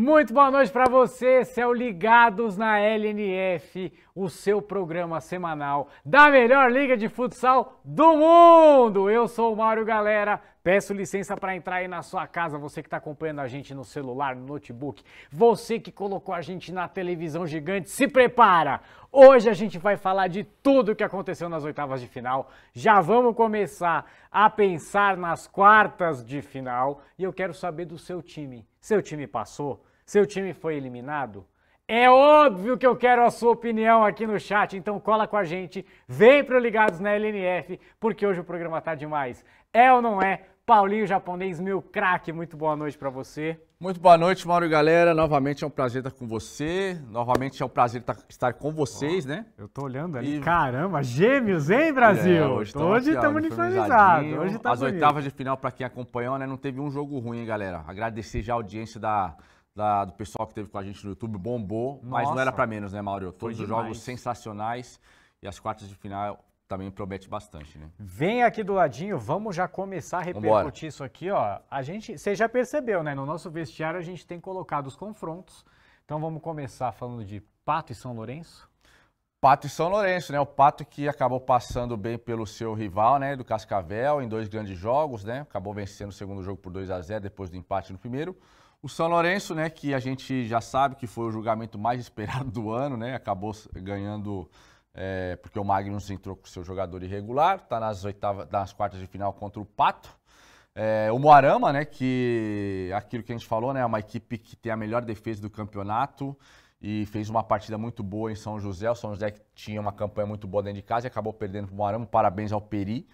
Muito boa noite para você, esse Ligados na LNF, o seu programa semanal da melhor liga de futsal do mundo. Eu sou o Mário Galera, peço licença para entrar aí na sua casa, você que está acompanhando a gente no celular, no notebook, você que colocou a gente na televisão gigante, se prepara! Hoje a gente vai falar de tudo o que aconteceu nas oitavas de final, já vamos começar a pensar nas quartas de final e eu quero saber do seu time. Seu time passou? Seu time foi eliminado? É óbvio que eu quero a sua opinião aqui no chat, então cola com a gente, vem pro Ligados na LNF, porque hoje o programa tá demais. É ou não é? Paulinho Japonês, meu craque, muito boa noite para você. Muito boa noite, Mauro e galera. Novamente é um prazer estar com você. Novamente é um prazer tá, estar com vocês, oh, né? Eu tô olhando ali. E... Caramba, gêmeos, hein, Brasil? É, hoje estamos uniformizados. Hoje tá As bonito. oitavas de final, para quem acompanhou, né? Não teve um jogo ruim, hein, galera. Agradecer já a audiência da da, do pessoal que teve com a gente no YouTube bombou, Nossa. mas não era para menos, né, Mauro? Todos Foi os jogos sensacionais e as quartas de final também promete bastante, né? Vem aqui do ladinho, vamos já começar a repercutir Vambora. isso aqui, ó. A gente, você já percebeu, né? No nosso vestiário a gente tem colocado os confrontos. Então vamos começar falando de Pato e São Lourenço. Pato e São Lourenço, né? O Pato que acabou passando bem pelo seu rival, né? Do Cascavel, em dois grandes jogos, né? Acabou vencendo o segundo jogo por 2 a 0 depois do empate no primeiro. O São Lourenço, né, que a gente já sabe que foi o julgamento mais esperado do ano, né, acabou ganhando é, porque o Magnus entrou com seu jogador irregular, está nas nas quartas de final contra o Pato. É, o Moarama, né, que aquilo que a gente falou, né, é uma equipe que tem a melhor defesa do campeonato e fez uma partida muito boa em São José. O São José que tinha uma campanha muito boa dentro de casa e acabou perdendo para o Moarama. Parabéns ao Peri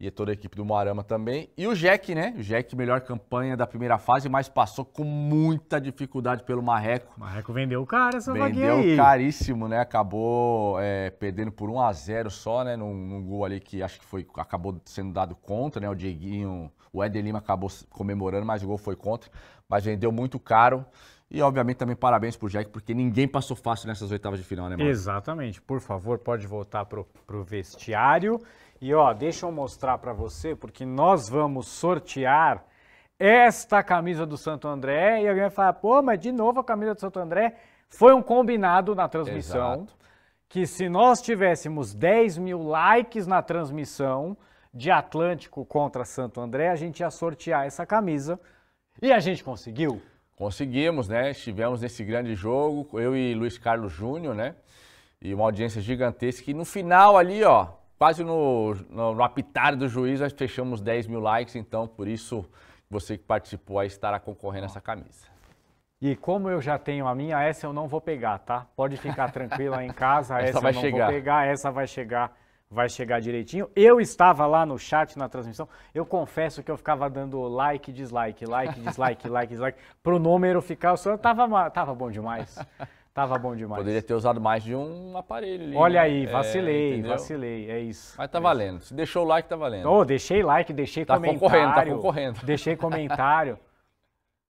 e toda a equipe do Moarama também. E o Jack, né? O Jack, melhor campanha da primeira fase, mas passou com muita dificuldade pelo Marreco. Marreco vendeu cara essa vaguinha aí. Vendeu caríssimo, né? Acabou é, perdendo por 1 a 0 só, né? Num, num, gol ali que acho que foi acabou sendo dado contra, né? O Dieguinho, o Eder Lima acabou comemorando, mas o gol foi contra. Mas vendeu muito caro. E, obviamente, também parabéns pro Jack, porque ninguém passou fácil nessas oitavas de final, né, mano? Exatamente. Por favor, pode voltar pro, pro vestiário. E ó, deixa eu mostrar para você, porque nós vamos sortear esta camisa do Santo André. E alguém vai falar, pô, mas de novo a camisa do Santo André. Foi um combinado na transmissão. Exato. Que se nós tivéssemos 10 mil likes na transmissão de Atlântico contra Santo André, a gente ia sortear essa camisa. E a gente conseguiu. Conseguimos, né? Estivemos nesse grande jogo, eu e Luiz Carlos Júnior, né? E uma audiência gigantesca. E no final ali, ó, Quase no, no, no apitar do juiz, nós fechamos 10 mil likes, então por isso você que participou aí estará concorrendo a essa camisa. E como eu já tenho a minha, essa eu não vou pegar, tá? Pode ficar tranquila em casa, essa, essa vai eu não chegar. vou pegar, essa vai chegar, vai chegar direitinho. Eu estava lá no chat, na transmissão, eu confesso que eu ficava dando like, dislike, like, dislike, like, dislike, pro número ficar, eu só tava, tava bom demais. Tava bom demais. Poderia ter usado mais de um aparelho. Ali, Olha né? aí, né? vacilei, é, vacilei, é isso. Mas tá é valendo. Isso. Se deixou o like, tá valendo. Oh, deixei like, deixei tá comentário. Tá concorrendo, tá concorrendo. Deixei comentário.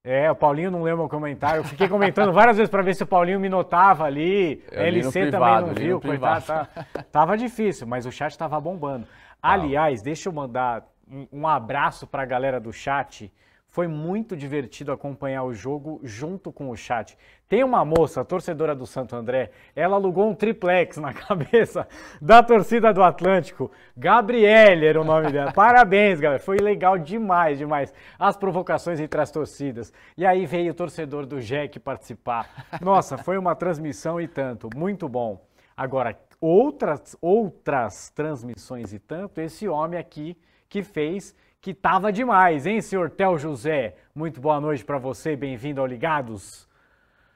é, o Paulinho não leu meu comentário. Eu fiquei comentando várias vezes para ver se o Paulinho me notava ali. Eu é, LC também não viu, coitado. Tá, tava difícil, mas o chat tava bombando. Aliás, deixa eu mandar um, um abraço pra galera do chat. Foi muito divertido acompanhar o jogo junto com o chat. Tem uma moça, torcedora do Santo André, ela alugou um triplex na cabeça da torcida do Atlântico. Gabriele era o nome dela. Parabéns, galera. Foi legal demais, demais. As provocações entre as torcidas. E aí veio o torcedor do Jack participar. Nossa, foi uma transmissão e tanto. Muito bom. Agora, outras, outras transmissões e tanto, esse homem aqui que fez que tava demais, hein, senhor Tel José? Muito boa noite para você, bem-vindo ao Ligados.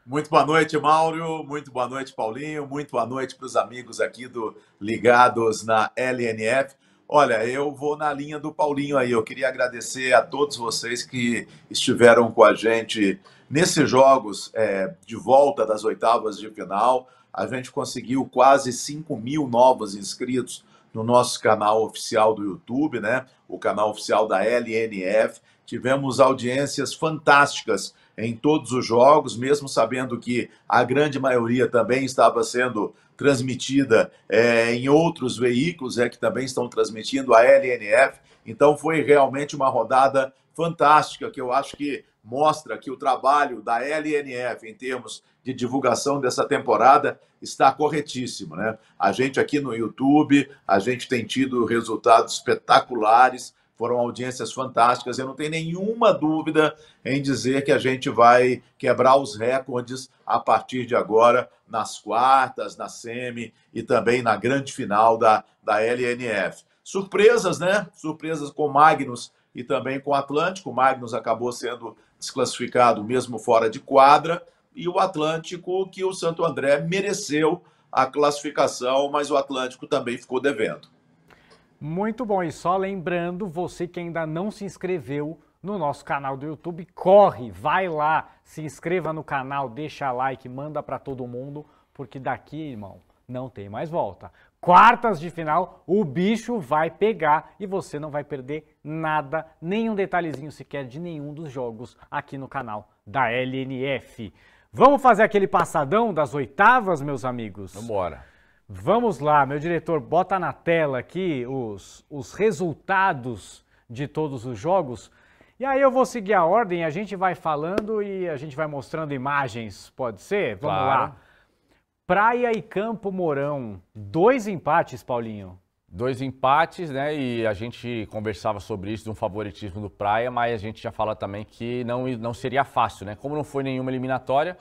Muito boa noite, Mauro. Muito boa noite, Paulinho. Muito boa noite para os amigos aqui do Ligados na LNF. Olha, eu vou na linha do Paulinho aí. Eu queria agradecer a todos vocês que estiveram com a gente nesses jogos é, de volta das oitavas de final. A gente conseguiu quase 5 mil novos inscritos no nosso canal oficial do YouTube, né? o canal oficial da LNF. Tivemos audiências fantásticas em todos os jogos, mesmo sabendo que a grande maioria também estava sendo transmitida é, em outros veículos é, que também estão transmitindo a LNF. Então foi realmente uma rodada fantástica que eu acho que mostra que o trabalho da LNF em termos de divulgação dessa temporada está corretíssimo, né? A gente aqui no YouTube, a gente tem tido resultados espetaculares, foram audiências fantásticas. Eu não tenho nenhuma dúvida em dizer que a gente vai quebrar os recordes a partir de agora nas quartas, na semi e também na grande final da, da LNF. Surpresas, né? Surpresas com Magnus e também com Atlântico. O Magnus acabou sendo desclassificado mesmo fora de quadra e o Atlântico, que o Santo André mereceu a classificação, mas o Atlântico também ficou devendo. Muito bom, e só lembrando, você que ainda não se inscreveu no nosso canal do YouTube, corre, vai lá, se inscreva no canal, deixa like, manda para todo mundo, porque daqui, irmão, não tem mais volta. Quartas de final, o bicho vai pegar e você não vai perder nada, nenhum detalhezinho sequer de nenhum dos jogos aqui no canal da LNF. Vamos fazer aquele passadão das oitavas, meus amigos? Vambora. Vamos lá, meu diretor, bota na tela aqui os, os resultados de todos os jogos. E aí eu vou seguir a ordem, a gente vai falando e a gente vai mostrando imagens, pode ser? Vamos claro. lá. Praia e Campo Mourão, dois empates, Paulinho. Dois empates, né? E a gente conversava sobre isso, de um favoritismo do Praia, mas a gente já fala também que não, não seria fácil, né? Como não foi nenhuma eliminatória,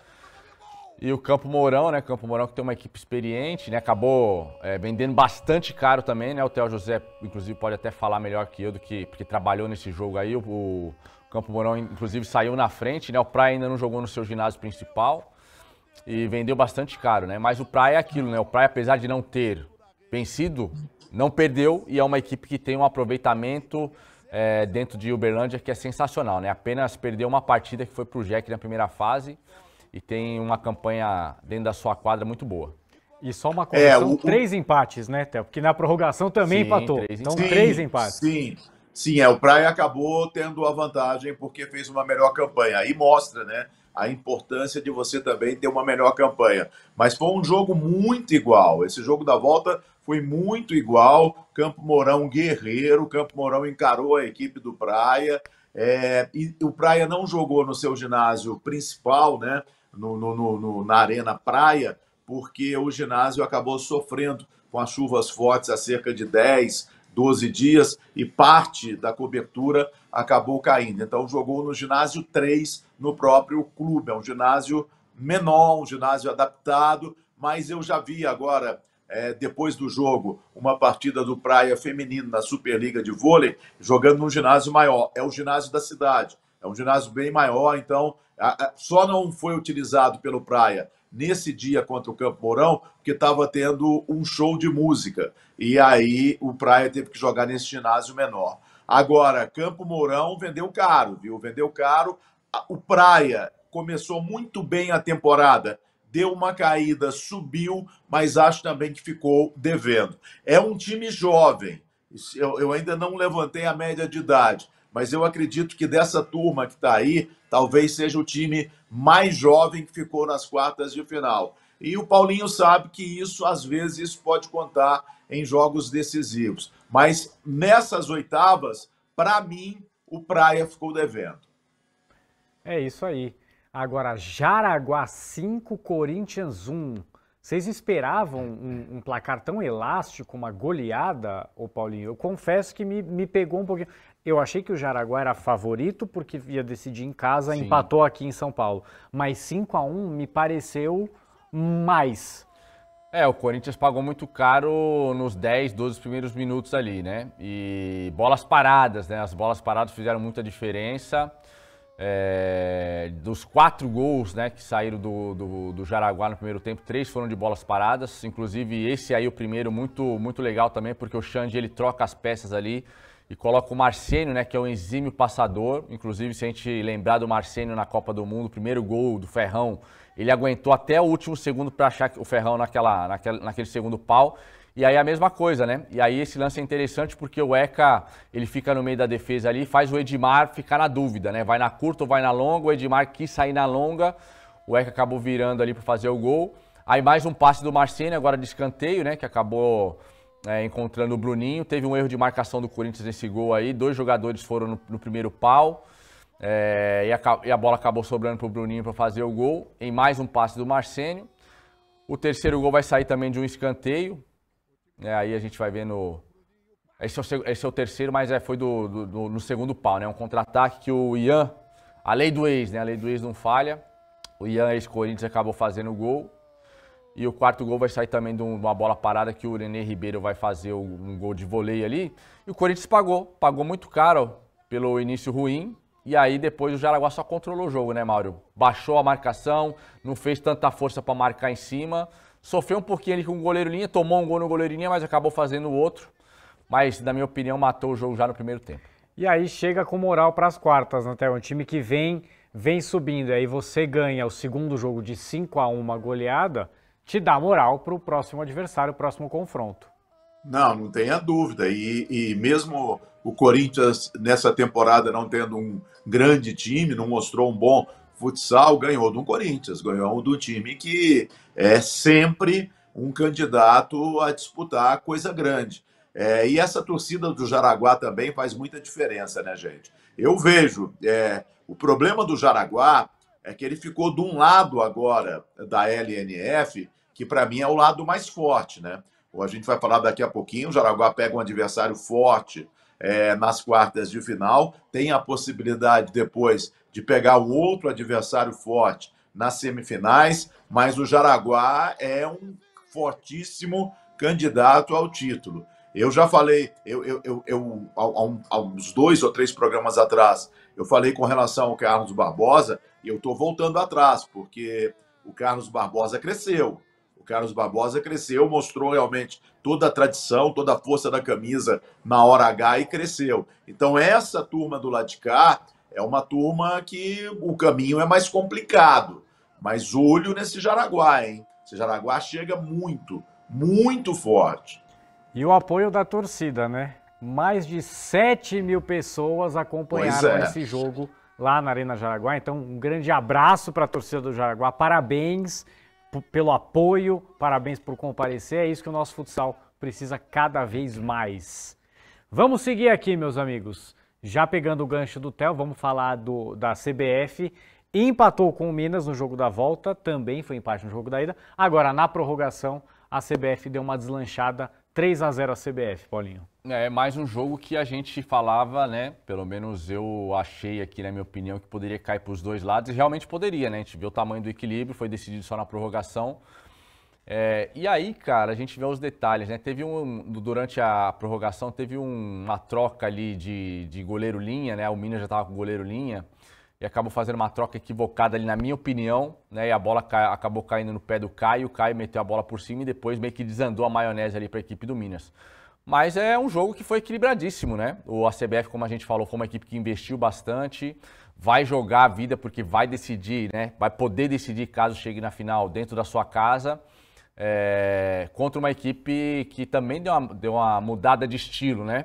e o Campo Mourão, né? Campo Mourão que tem uma equipe experiente, né? Acabou é, vendendo bastante caro também, né? O Theo José, inclusive, pode até falar melhor que eu do que porque trabalhou nesse jogo aí. O, o Campo Mourão, inclusive, saiu na frente, né? O Praia ainda não jogou no seu ginásio principal e vendeu bastante caro, né? Mas o Praia é aquilo, né? O Praia, apesar de não ter vencido não perdeu e é uma equipe que tem um aproveitamento é, dentro de Uberlândia que é sensacional, né? Apenas perdeu uma partida que foi para o Jack na primeira fase e tem uma campanha dentro da sua quadra muito boa. E só uma coisa, é, o... três empates, né, Theo? Porque na prorrogação também sim, empatou. Três então, sim, três empates. Sim, Sim, é, o Praia acabou tendo a vantagem porque fez uma melhor campanha. Aí mostra, né, a importância de você também ter uma melhor campanha. Mas foi um jogo muito igual. Esse jogo da volta foi muito igual. Campo Mourão guerreiro, Campo Mourão encarou a equipe do Praia. É, e o Praia não jogou no seu ginásio principal, né, no, no, no na Arena Praia, porque o ginásio acabou sofrendo com as chuvas fortes há cerca de 10, 12 dias e parte da cobertura acabou caindo. Então jogou no ginásio 3 no próprio clube. É um ginásio menor, um ginásio adaptado, mas eu já vi agora, é, depois do jogo, uma partida do Praia Feminino na Superliga de Vôlei, jogando num ginásio maior. É o ginásio da cidade. É um ginásio bem maior, então a, a, só não foi utilizado pelo Praia nesse dia contra o Campo Mourão, porque estava tendo um show de música. E aí o Praia teve que jogar nesse ginásio menor. Agora, Campo Mourão vendeu caro, viu? Vendeu caro. O Praia começou muito bem a temporada, deu uma caída, subiu, mas acho também que ficou devendo. É um time jovem. Eu, eu ainda não levantei a média de idade, mas eu acredito que dessa turma que está aí, talvez seja o time mais jovem que ficou nas quartas de final. E o Paulinho sabe que isso, às vezes, isso pode contar em jogos decisivos. Mas nessas oitavas, para mim, o Praia ficou devendo. É isso aí. Agora, Jaraguá 5, Corinthians 1. Vocês esperavam um, um, placar tão elástico, uma goleada, ô Paulinho? Eu confesso que me, me pegou um pouquinho. Eu achei que o Jaraguá era favorito porque ia decidir em casa, Sim. empatou aqui em São Paulo. Mas 5 a 1 me pareceu mais. É, o Corinthians pagou muito caro nos 10, 12 primeiros minutos ali, né? E bolas paradas, né? As bolas paradas fizeram muita diferença. É, dos quatro gols né, que saíram do, do, do, Jaraguá no primeiro tempo, três foram de bolas paradas. Inclusive, esse aí, o primeiro, muito, muito legal também, porque o Xande ele troca as peças ali e coloca o Marcênio, né, que é o enzime passador. Inclusive, se a gente lembrar do Marcênio na Copa do Mundo, o primeiro gol do Ferrão, ele aguentou até o último segundo para achar o Ferrão naquela, naquela, naquele segundo pau. E aí a mesma coisa, né? E aí esse lance é interessante porque o Eka, ele fica no meio da defesa ali, faz o Edmar ficar na dúvida, né? Vai na curta ou vai na longa, o Edmar quis sair na longa, o Eka acabou virando ali para fazer o gol. Aí mais um passe do Marcênio, agora de escanteio, né? Que acabou é, encontrando o Bruninho. Teve um erro de marcação do Corinthians nesse gol aí. Dois jogadores foram no, no primeiro pau. É, e, a, e, a, bola acabou sobrando para o Bruninho para fazer o gol. Em mais um passe do Marcênio. O terceiro gol vai sair também de um escanteio. É, aí a gente vai vendo. Esse é o, esse é o terceiro, mas é, foi do, do, do, no segundo pau, né? Um contra-ataque que o Ian. A lei do ex, né? A lei do ex não falha. O Ian, ex-Corinthians, acabou fazendo o gol. E o quarto gol vai sair também de uma bola parada que o René Ribeiro vai fazer um gol de voleio ali. E o Corinthians pagou, pagou muito caro pelo início ruim. E aí depois o Jaraguá só controlou o jogo, né, Mauro? Baixou a marcação, não fez tanta força para marcar em cima. Sofreu um pouquinho ali com o goleiro linha, tomou um gol no goleiro linha, mas acabou fazendo o outro. Mas, na minha opinião, matou o jogo já no primeiro tempo. E aí chega com moral para as quartas, né, Um time que vem, vem subindo. Aí você ganha o segundo jogo de 5 a 1 uma goleada te dá moral para o próximo adversário, o próximo confronto. Não, não tenha dúvida. E, e, mesmo o Corinthians, nessa temporada, não tendo um grande time, não mostrou um bom futsal, ganhou do Corinthians, ganhou do time que é sempre um candidato a disputar coisa grande. É, e essa torcida do Jaraguá também faz muita diferença, né, gente? Eu vejo é, o problema do Jaraguá é que ele ficou de um lado agora da LNF que para mim é o lado mais forte, né? A gente vai falar daqui a pouquinho. O Jaraguá pega um adversário forte é, nas quartas de final, tem a possibilidade depois de pegar um outro adversário forte nas semifinais, mas o Jaraguá é um fortíssimo candidato ao título. Eu já falei, eu, eu, eu, eu há, um, há uns dois ou três programas atrás, eu falei com relação ao Carlos Barbosa, e eu estou voltando atrás, porque o Carlos Barbosa cresceu. O Carlos Barbosa cresceu, mostrou realmente toda a tradição, toda a força da camisa na hora H e cresceu. Então, essa turma do lado de cá é uma turma que o caminho é mais complicado. Mas olho nesse Jaraguá, hein? Esse Jaraguá chega muito, muito forte. E o apoio da torcida, né? Mais de 7 mil pessoas acompanharam é. esse jogo lá na Arena Jaraguá. Então, um grande abraço para a torcida do Jaraguá. Parabéns pelo apoio, parabéns por comparecer. É isso que o nosso futsal precisa cada vez mais. Vamos seguir aqui, meus amigos. Já pegando o gancho do Theo, vamos falar do, da CBF. Empatou com o Minas no jogo da volta, também foi empate no jogo da ida. Agora, na prorrogação, a CBF deu uma deslanchada 3 a 0 a CBF, Paulinho. É mais um jogo que a gente falava, né? Pelo menos eu achei aqui, na minha opinião, que poderia cair para os dois lados e realmente poderia, né? A gente viu o tamanho do equilíbrio, foi decidido só na prorrogação. É, e aí, cara, a gente vê os detalhes, né? Teve um. Durante a prorrogação, teve um, uma troca ali de, de goleiro linha, né? O Minas já estava com goleiro linha e acabou fazendo uma troca equivocada ali, na minha opinião, né? E a bola acabou caindo no pé do Caio, o Caio meteu a bola por cima e depois meio que desandou a maionese ali para a equipe do Minas. Mas é um jogo que foi equilibradíssimo, né? O ACBF, como a gente falou, foi uma equipe que investiu bastante, vai jogar a vida porque vai decidir, né? Vai poder decidir caso chegue na final dentro da sua casa. É, contra uma equipe que também deu uma, deu uma mudada de estilo, né?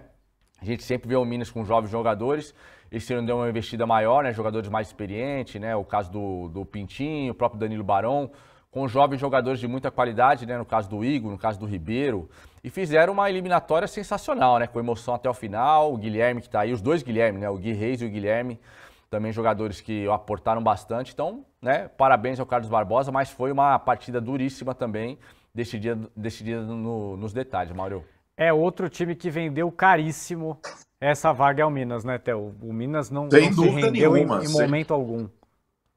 A gente sempre vê o Minas com jovens jogadores. Esse ano deu uma investida maior, né? Jogadores mais experientes, né? O caso do, do Pintinho, o próprio Danilo Barão com jovens jogadores de muita qualidade, né? No caso do Igor, no caso do Ribeiro. E fizeram uma eliminatória sensacional, né? Com emoção até o final. O Guilherme que está aí, os dois Guilherme, né? O Gui Reis e o Guilherme. Também jogadores que aportaram bastante. Então, né? Parabéns ao Carlos Barbosa, mas foi uma partida duríssima também, decidida, decidida no, nos detalhes, Mauro. É outro time que vendeu caríssimo essa vaga ao é Minas, né, Theo? O Minas não, não se rendeu nenhuma, em, em momento sem... algum.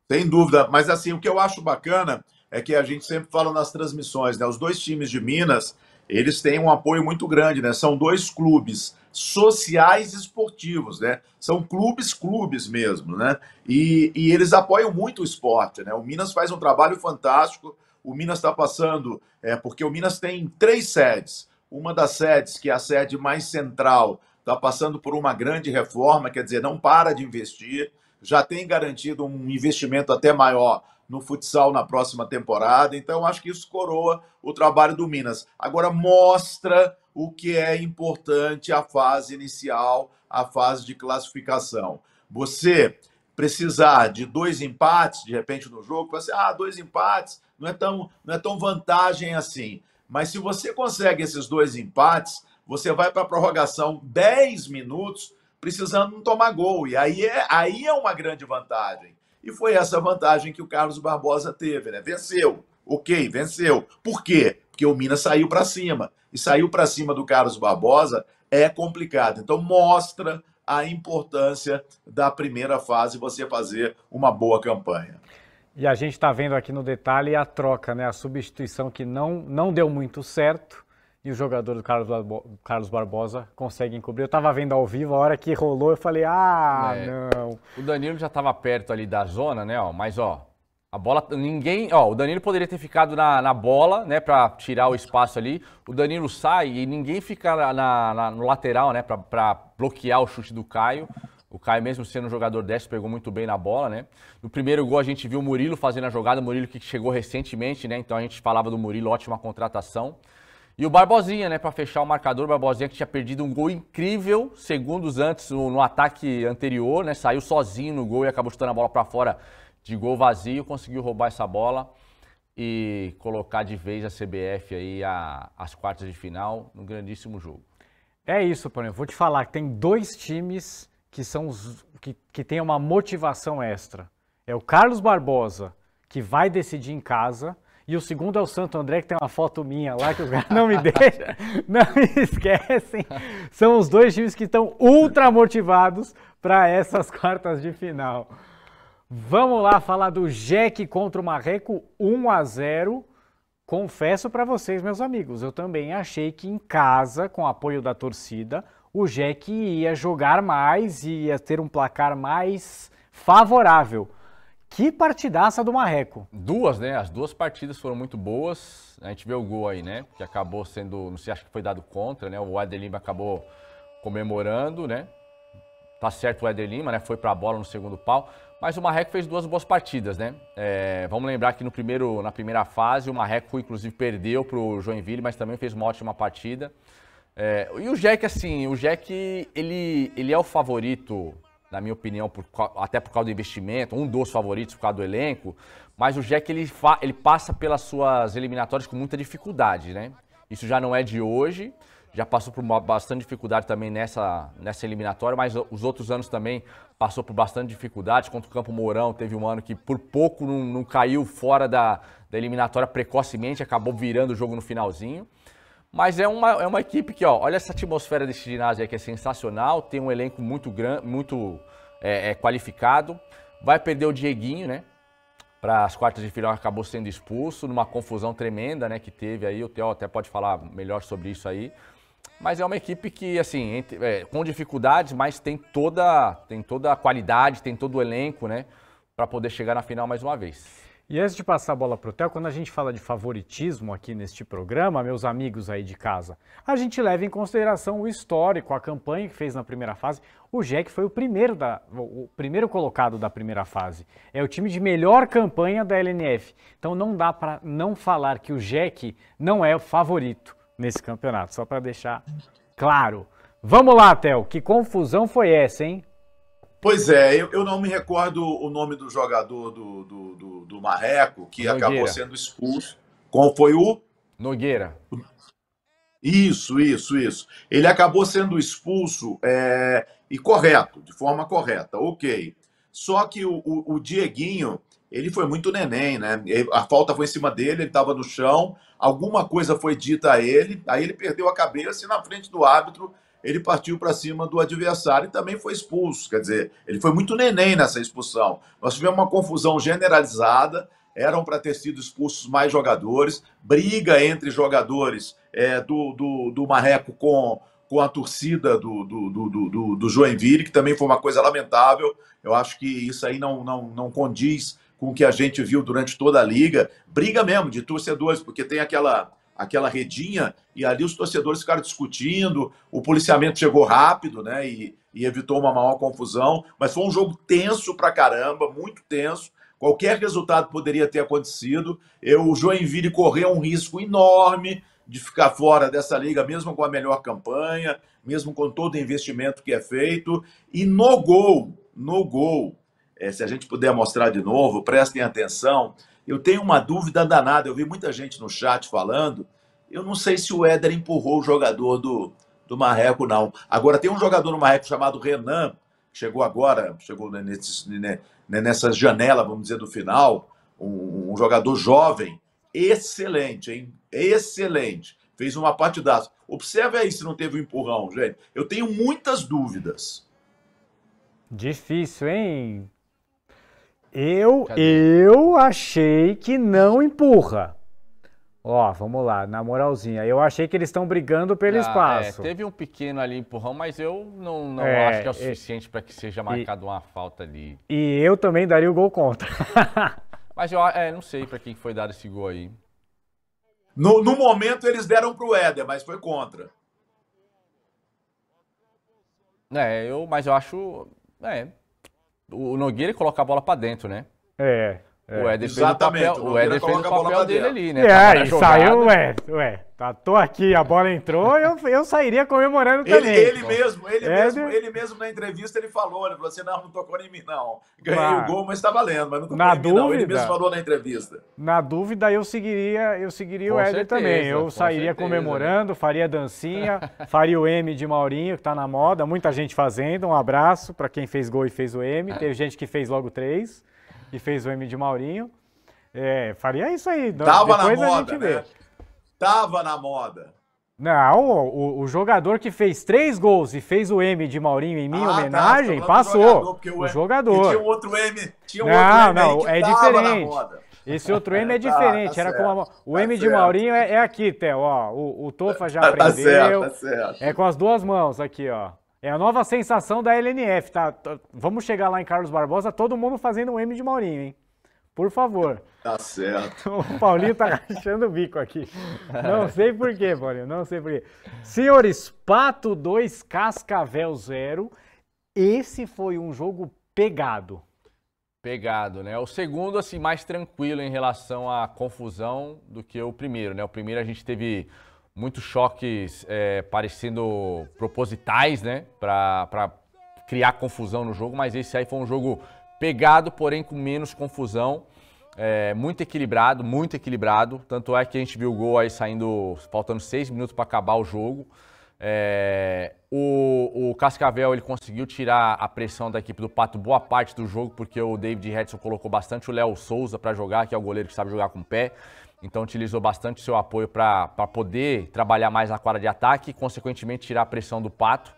Tem dúvida, mas assim, o que eu acho bacana é que a gente sempre fala nas transmissões, né? Os dois times de Minas, eles têm um apoio muito grande, né? São dois clubes sociais esportivos, né? São clubes, clubes mesmo, né? E, e eles apoiam muito o esporte, né? O Minas faz um trabalho fantástico. O Minas está passando, é, porque o Minas tem três sedes. Uma das sedes, que é a sede mais central, está passando por uma grande reforma, quer dizer, não para de investir, já tem garantido um investimento até maior no futsal na próxima temporada. Então, acho que isso coroa o trabalho do Minas. Agora, mostra o que é importante a fase inicial, a fase de classificação. Você precisar de dois empates, de repente, no jogo, você, assim, ah, dois empates, não é tão, não é tão vantagem assim. Mas se você consegue esses dois empates, você vai para a prorrogação 10 minutos precisando não tomar gol. E aí é, aí é uma grande vantagem. E foi essa vantagem que o Carlos Barbosa teve, né? Venceu. Ok, venceu. Por quê? Porque o Minas saiu para cima. E saiu para cima do Carlos Barbosa é complicado. Então, mostra a importância da primeira fase você fazer uma boa campanha. E a gente está vendo aqui no detalhe a troca, né? a substituição que não, não deu muito certo e o jogador do Carlos, Barbosa consegue encobrir. Eu estava vendo ao vivo, a hora que rolou, eu falei, ah, é. não. O Danilo já estava perto ali da zona, né, ó, mas ó, a bola, ninguém, ó, o Danilo poderia ter ficado na, na bola, né, para tirar o espaço ali. O Danilo sai e ninguém fica na, na no lateral, né, para bloquear o chute do Caio. O Caio, mesmo sendo um jogador destro, pegou muito bem na bola, né? No primeiro gol a gente viu o Murilo fazendo a jogada, o Murilo que chegou recentemente, né? Então a gente falava do Murilo, ótima contratação. E o Barbosinha, né, para fechar o marcador, o Barbosinha que tinha perdido um gol incrível segundos antes no, no ataque anterior, né, saiu sozinho no gol e acabou chutando a bola para fora de gol vazio, conseguiu roubar essa bola e colocar de vez a CBF aí a, as quartas de final num grandíssimo jogo. É isso, Paulinho. Vou te falar que tem dois times que são os, que, que tem uma motivação extra. É o Carlos Barbosa, que vai decidir em casa, e o segundo é o Santo André, que tem uma foto minha lá, que os caras não me deixam, não me esquecem. São os dois times que estão ultra motivados para essas quartas de final. Vamos lá falar do Jack contra o Marreco, 1 a 0. Confesso para vocês, meus amigos, eu também achei que em casa, com apoio da torcida, o Jack ia jogar mais e ia ter um placar mais favorável. Que partidaça do Marreco. Duas, né? As duas partidas foram muito boas. A gente vê o gol aí, né? Que acabou sendo, não sei, acho que foi dado contra, né? O Eder Lima acabou comemorando, né? Tá certo o Eder Lima, né? Foi pra bola no segundo pau. Mas o Marreco fez duas boas partidas, né? É, vamos lembrar que no primeiro, na primeira fase o Marreco, inclusive, perdeu pro Joinville, mas também fez uma ótima partida. É, e o Jack, assim, o Jack, ele, ele é o favorito na minha opinião, por, até por causa do investimento, um dos favoritos por causa do elenco, mas o Jack ele, fa, ele passa pelas suas eliminatórias com muita dificuldade, né? Isso já não é de hoje, já passou por uma, bastante dificuldade também nessa, nessa eliminatória, mas os outros anos também passou por bastante dificuldade. Contra o Campo Mourão, teve um ano que por pouco não, não caiu fora da, da eliminatória precocemente, acabou virando o jogo no finalzinho. Mas é uma, é uma equipe que, ó, olha essa atmosfera desse ginásio aí que é sensacional, tem um elenco muito grande, muito é, é, qualificado. Vai perder o Dieguinho, né? Para as quartas de final acabou sendo expulso, numa confusão tremenda, né? Que teve aí, o Theo até pode falar melhor sobre isso aí. Mas é uma equipe que, assim, entre, é, com dificuldades, mas tem toda, tem toda a qualidade, tem todo o elenco, né? Para poder chegar na final mais uma vez. E antes de passar a bola para o Theo, quando a gente fala de favoritismo aqui neste programa, meus amigos aí de casa, a gente leva em consideração o histórico, a campanha que fez na primeira fase. O Jack foi o primeiro, da, o primeiro colocado da primeira fase. É o time de melhor campanha da LNF. Então não dá para não falar que o Jack não é o favorito nesse campeonato, só para deixar claro. Vamos lá, Theo, que confusão foi essa, hein? Pois é, eu, eu, não me recordo o nome do jogador do, do, do, do Marreco, que Nogueira. acabou sendo expulso. Qual foi o? Nogueira. Isso, isso, isso. Ele acabou sendo expulso é, e correto, de forma correta, ok. Só que o, o, o Dieguinho, ele foi muito neném, né? A falta foi em cima dele, ele estava no chão, alguma coisa foi dita a ele, aí ele perdeu a cabeça e na frente do árbitro ele partiu para cima do adversário e também foi expulso. Quer dizer, ele foi muito neném nessa expulsão. Nós tivemos uma confusão generalizada, eram para ter sido expulsos mais jogadores, briga entre jogadores é, do, do, do Marreco com, com a torcida do, do, do, do, do Joinville, que também foi uma coisa lamentável. Eu acho que isso aí não, não, não condiz com o que a gente viu durante toda a liga. Briga mesmo de torcedores, porque tem aquela aquela redinha, e ali os torcedores ficaram discutindo, o policiamento chegou rápido, né? E, e evitou uma maior confusão, mas foi um jogo tenso pra caramba, muito tenso. Qualquer resultado poderia ter acontecido. Eu, o Joinville correu um risco enorme de ficar fora dessa liga, mesmo com a melhor campanha, mesmo com todo o investimento que é feito. E no gol, no gol, é, se a gente puder mostrar de novo, prestem atenção, eu tenho uma dúvida danada. Eu vi muita gente no chat falando. Eu não sei se o Éder empurrou o jogador do, do Marreco, não. Agora, tem um jogador no Marreco chamado Renan, que chegou agora, chegou nesses, nessa janela, vamos dizer, do final. Um, um jogador jovem, excelente, hein? Excelente. Fez uma partidaça. Observe aí se não teve um empurrão, gente. Eu tenho muitas dúvidas. Difícil, hein? Eu, Cadê? eu achei que não empurra. Ó, vamos lá, na moralzinha. Eu achei que eles estão brigando pelo ah, é, espaço. É, teve um pequeno ali empurrão, mas eu não, não é, acho que é o suficiente para que seja marcado e, uma falta ali. E eu também daria o gol contra. mas eu é, não sei para quem foi dado esse gol aí. No, no momento eles deram para o Éder, mas foi contra. É, eu, mas eu acho. É, o Nogueira coloca a bola para dentro, né? É. É. O Éder Exatamente. fez o papel, o Éder fez o papel dele ali, né? É, tá saiu, ué, ué, tá, tô aqui, a bola entrou, eu, eu sairia comemorando também. Ele, ele mesmo, ele é, mesmo, né? ele mesmo na entrevista ele falou, ele né, falou assim, não, não tocou em mim, não. Ganhei o gol, mas tá valendo, mas não tocou na em mim, não. Ele mesmo falou na entrevista. Na dúvida, eu seguiria, eu seguiria com o Éder certeza, também. Eu com sairia certeza. Né? comemorando, faria dancinha, faria o M de Maurinho, que tá na moda, muita gente fazendo, um abraço para quem fez gol e fez o M, é. teve gente que fez logo três e fez o M de Maurinho. É, faria isso aí. Tava Depois na moda, né? Tava na moda. Não, o, o, jogador que fez três gols e fez o M de Maurinho em minha ah, tá, homenagem, tá, passou. Jogador, o, o jogador. tinha um outro M. Tinha um não, outro não, M é diferente. Esse outro M é tá, diferente. Tá, tá era certo, como a... O M de Maurinho é, é aqui, Theo. Ó, o, o Tofa já tá aprendeu. Certo, é com as duas mãos aqui, ó. É a nova sensação da LNF, tá? Vamos chegar lá em Carlos Barbosa, todo mundo fazendo um M de Maurinho, hein? Por favor. Tá certo. O Paulinho tá rachando o bico aqui. Não sei porquê, Paulinho, não sei porquê. Senhores, Pato 2, Cascavel 0. Esse foi um jogo pegado. Pegado, né? O segundo, assim, mais tranquilo em relação à confusão do que o primeiro, né? O primeiro a gente teve muitos choques é, parecendo propositais, né? Pra, criar confusão no jogo, mas esse aí foi um jogo pegado, porém com menos confusão. É, muito equilibrado, muito equilibrado. Tanto é que a gente viu o gol aí saindo, faltando seis minutos para acabar o jogo. É, o, o, Cascavel ele conseguiu tirar a pressão da equipe do Pato boa parte do jogo, porque o David Hedson colocou bastante o Léo Souza para jogar, que é o goleiro que sabe jogar com o pé. Então utilizou bastante seu apoio para poder trabalhar mais na quadra de ataque e, consequentemente, tirar a pressão do Pato.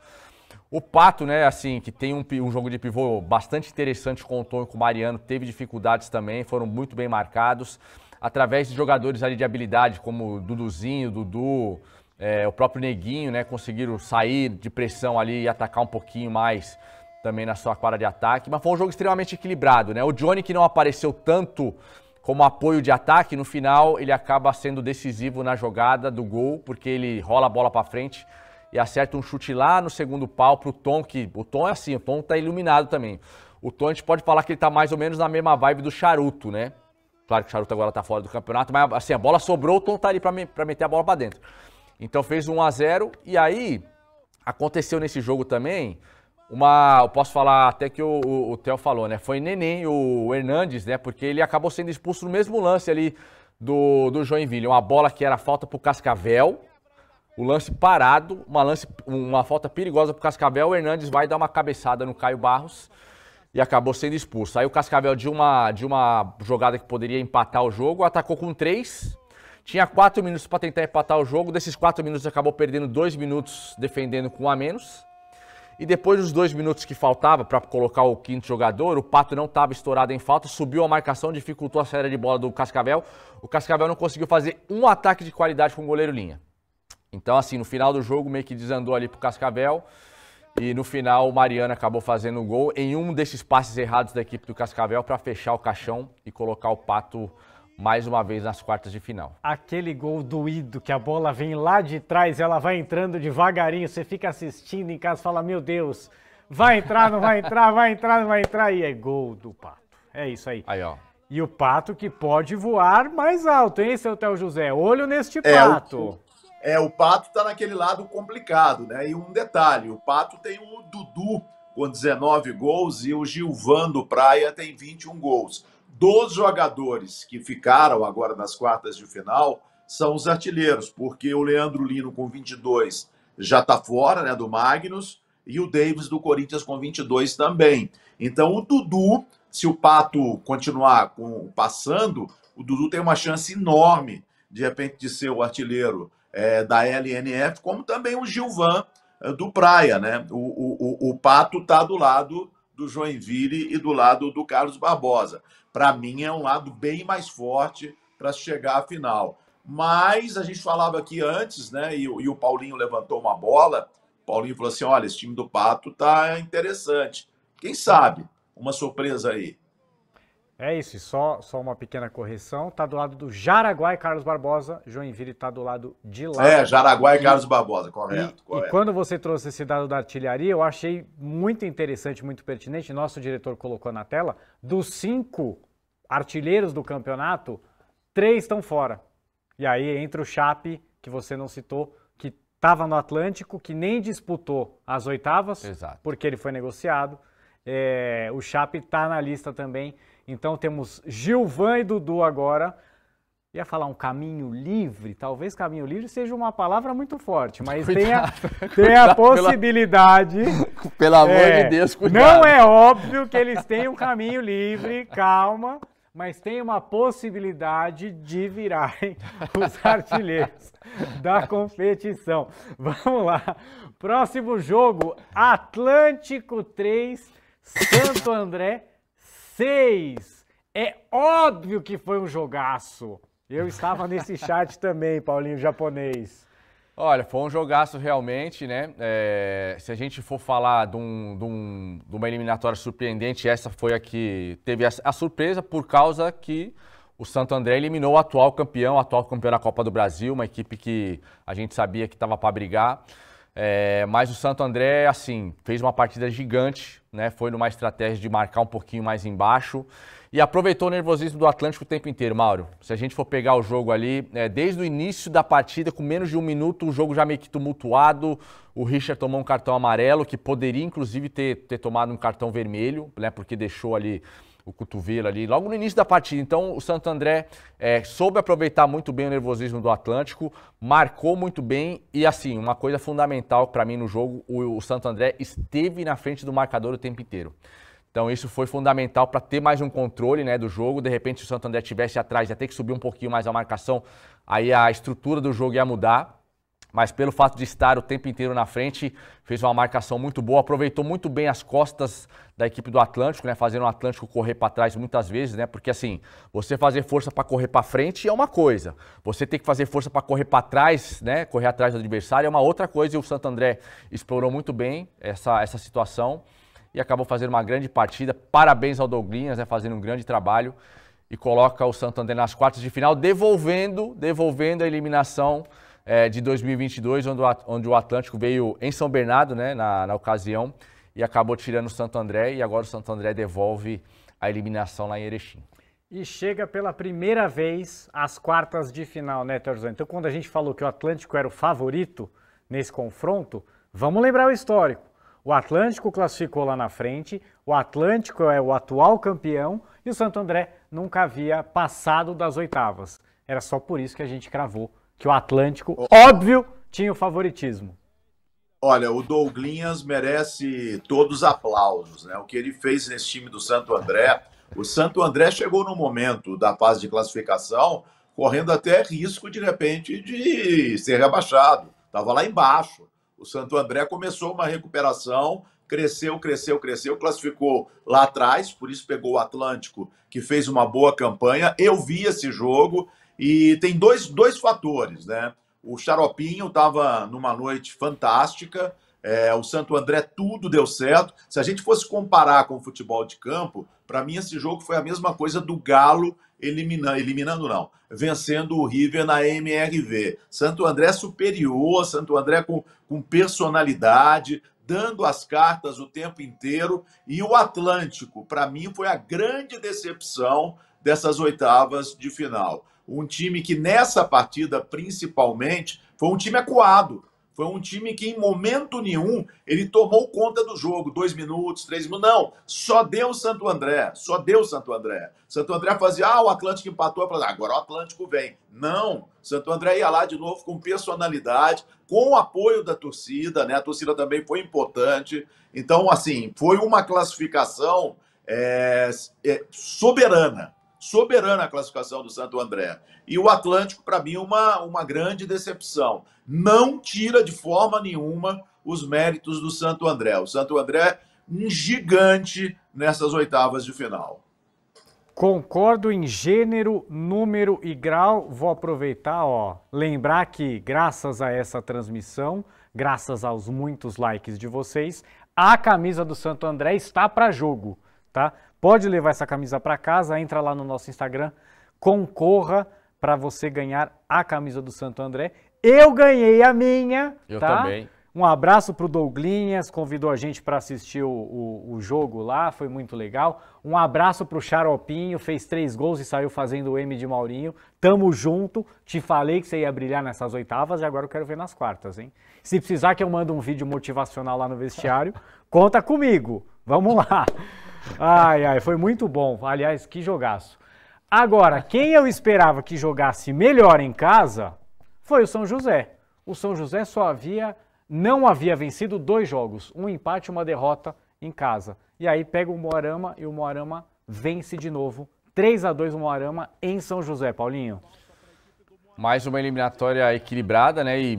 O Pato, né, assim, que tem um, um jogo de pivô bastante interessante com o e com o Mariano, teve dificuldades também, foram muito bem marcados. Através de jogadores ali de habilidade, como Duduzinho, Dudu, é, o próprio Neguinho, né, conseguiram sair de pressão ali e atacar um pouquinho mais também na sua quadra de ataque. Mas foi um jogo extremamente equilibrado, né? O Johnny, que não apareceu tanto como apoio de ataque, no final ele acaba sendo decisivo na jogada do gol, porque ele rola a bola para frente e acerta um chute lá no segundo pau pro Tom, que o Tom é assim, o Tom tá iluminado também. O Tom a gente pode falar que ele tá mais ou menos na mesma vibe do Charuto, né? Claro que o Charuto agora tá fora do campeonato, mas assim, a bola sobrou, o Tom tá ali pra, me, pra meter a bola para dentro. Então fez 1 a 0 e aí aconteceu nesse jogo também uma. Eu posso falar até que o, o, o Theo falou, né? Foi neném o Hernandes, né? Porque ele acabou sendo expulso no mesmo lance ali do, do Joinville. Uma bola que era falta pro Cascavel. O lance parado, uma, lance, uma falta perigosa pro Cascavel. O Hernandes vai dar uma cabeçada no Caio Barros e acabou sendo expulso. Aí o Cascavel, de uma, de uma jogada que poderia empatar o jogo, atacou com três. Tinha quatro minutos para tentar empatar o jogo. Desses quatro minutos, acabou perdendo dois minutos defendendo com um a menos. E depois dos dois minutos que faltava para colocar o quinto jogador, o Pato não estava estourado em falta, subiu a marcação, dificultou a saída de bola do Cascavel. O Cascavel não conseguiu fazer um ataque de qualidade com o goleiro linha. Então, assim, no final do jogo meio que desandou ali o Cascavel. E no final o Mariano acabou fazendo o gol em um desses passes errados da equipe do Cascavel para fechar o caixão e colocar o Pato mais uma vez nas quartas de final. Aquele gol doído que a bola vem lá de trás e ela vai entrando devagarinho, você fica assistindo em casa, fala: "Meu Deus, vai entrar, não vai entrar, vai entrar, não vai entrar" e é gol do Pato. É isso aí. Aí, ó. E o pato que pode voar mais alto, hein, seu Theo José? Olho neste é, pato. É, o, é, o pato está naquele lado complicado, né? E um detalhe: o pato tem o Dudu com 19 gols e o Gilvan do Praia tem 21 gols dos jogadores que ficaram agora nas quartas de final são os artilheiros, porque o Leandro Lino com 22 já está fora né, do Magnus e o Davis do Corinthians com 22 também. Então o Dudu, se o Pato continuar com, passando, o Dudu tem uma chance enorme de repente de ser o artilheiro é, da LNF, como também o Gilvan é, do Praia, né? O, o, o Pato está do lado do Joinville e do lado do Carlos Barbosa para mim, é um lado bem mais forte para chegar à final. Mas a gente falava aqui antes, né? E, e o Paulinho levantou uma bola. O Paulinho falou assim: olha, esse time do Pato tá interessante. Quem sabe? Uma surpresa aí. É isso, e só, só uma pequena correção. Tá do lado do Jaraguá e Carlos Barbosa. Joinville tá do lado de lá. É, Jaraguá e Carlos Barbosa, correto, e, correto. E quando você trouxe esse dado da artilharia, eu achei muito interessante, muito pertinente. Nosso diretor colocou na tela: dos cinco artilheiros do campeonato, três estão fora. E aí entra o Chape, que você não citou, que estava no Atlântico, que nem disputou as oitavas, Exato. porque ele foi negociado. É, o Chape está na lista também. Então temos Gilvan e Dudu agora. Ia falar um caminho livre, talvez caminho livre seja uma palavra muito forte, mas cuidado, tem a, tem a possibilidade. Pela, pelo amor é, de Deus, cuidado. Não é óbvio que eles têm um caminho livre, calma, mas tem uma possibilidade de virarem os artilheiros da competição. Vamos lá. Próximo jogo: Atlântico 3, Santo André 6. É óbvio que foi um jogaço. Eu estava nesse chat também, Paulinho japonês. Olha, foi um jogaço realmente, né? É, se a gente for falar de, um, de, um, de, uma eliminatória surpreendente, essa foi a que teve a, a, surpresa por causa que o Santo André eliminou o atual campeão, o atual campeão da Copa do Brasil, uma equipe que a gente sabia que estava para brigar. É, mas o Santo André, assim, fez uma partida gigante, né? Foi numa estratégia de marcar um pouquinho mais embaixo e aproveitou o nervosismo do Atlântico o tempo inteiro, Mauro. Se a gente for pegar o jogo ali, é, desde o início da partida, com menos de um minuto, o jogo já meio que tumultuado. O Richard tomou um cartão amarelo, que poderia inclusive ter, ter tomado um cartão vermelho, né? Porque deixou ali o cotovelo ali, logo no início da partida. Então, o Santo André é, soube aproveitar muito bem o nervosismo do Atlântico, marcou muito bem e, assim, uma coisa fundamental para mim no jogo, o, o Santo André esteve na frente do marcador o tempo inteiro. Então isso foi fundamental para ter mais um controle né, do jogo. De repente, se o André estivesse atrás, ia ter que subir um pouquinho mais a marcação, aí a estrutura do jogo ia mudar mas pelo fato de estar o tempo inteiro na frente, fez uma marcação muito boa, aproveitou muito bem as costas da equipe do Atlântico, né, fazendo o Atlântico correr para trás muitas vezes, né? Porque assim, você fazer força para correr para frente é uma coisa. Você tem que fazer força para correr para trás, né, correr atrás do adversário é uma outra coisa, e o Santo André explorou muito bem essa, essa situação e acabou fazendo uma grande partida. Parabéns ao Douglinhas, né, fazendo um grande trabalho e coloca o André nas quartas de final, devolvendo, devolvendo a eliminação é, de 2022, onde o, onde o Atlântico veio em São Bernardo, né, na, na ocasião, e acabou tirando o Santo André, e agora o Santo André devolve a eliminação lá em Erechim. E chega pela primeira vez às quartas de final, né, Terzão? Então, quando a gente falou que o Atlântico era o favorito nesse confronto, vamos lembrar o histórico. O Atlântico classificou lá na frente, o Atlântico é o atual campeão e o Santo André nunca havia passado das oitavas. Era só por isso que a gente cravou que o Atlântico, oh. óbvio, tinha o favoritismo. Olha, o Douglinhas merece todos os aplausos, né? O que ele fez nesse time do Santo André. O Santo André chegou no momento da fase de classificação, correndo até risco de repente de ser rebaixado. Estava lá embaixo. O Santo André começou uma recuperação, cresceu, cresceu, cresceu, classificou lá atrás, por isso pegou o Atlântico, que fez uma boa campanha. Eu vi esse jogo, e tem dois, dois fatores, né? O Charopinho estava numa noite fantástica, é, o Santo André tudo deu certo. Se a gente fosse comparar com o futebol de campo, para mim esse jogo foi a mesma coisa do Galo eliminando, eliminando não, vencendo o River na MRV. Santo André é superior, Santo André com, com personalidade, dando as cartas o tempo inteiro. E o Atlântico, para mim, foi a grande decepção dessas oitavas de final um time que nessa partida principalmente foi um time acuado. Foi um time que em momento nenhum ele tomou conta do jogo, dois minutos, três minutos, não. Só deu Santo André, só deu Santo André. Santo André fazia, ah, o Atlântico empatou, agora o Atlântico vem. Não, Santo André ia lá de novo com personalidade, com o apoio da torcida, né? A torcida também foi importante. Então, assim, foi uma classificação é, é, soberana, soberana a classificação do Santo André. E o Atlântico, para mim, uma, uma grande decepção. Não tira de forma nenhuma os méritos do Santo André. O Santo André, um gigante nessas oitavas de final. Concordo em gênero, número e grau. Vou aproveitar, ó, lembrar que graças a essa transmissão, graças aos muitos likes de vocês, a camisa do Santo André está para jogo, tá? pode levar essa camisa para casa, entra lá no nosso Instagram, concorra para você ganhar a camisa do Santo André. Eu ganhei a minha. Eu tá? também. Um abraço para o Douglinhas, convidou a gente para assistir o, o, o, jogo lá, foi muito legal. Um abraço para o Charopinho, fez três gols e saiu fazendo o M de Maurinho. Tamo junto, te falei que você ia brilhar nessas oitavas e agora eu quero ver nas quartas, hein? Se precisar que eu mando um vídeo motivacional lá no vestiário, conta comigo. Vamos lá. Ai, ai, foi muito bom. Aliás, que jogaço. Agora, quem eu esperava que jogasse melhor em casa foi o São José. O São José só havia, não havia vencido dois jogos, um empate e uma derrota em casa. E aí pega o Moarama e o Moarama vence de novo. 3 a 2 o Moarama em São José, Paulinho. Mais uma eliminatória equilibrada, né? E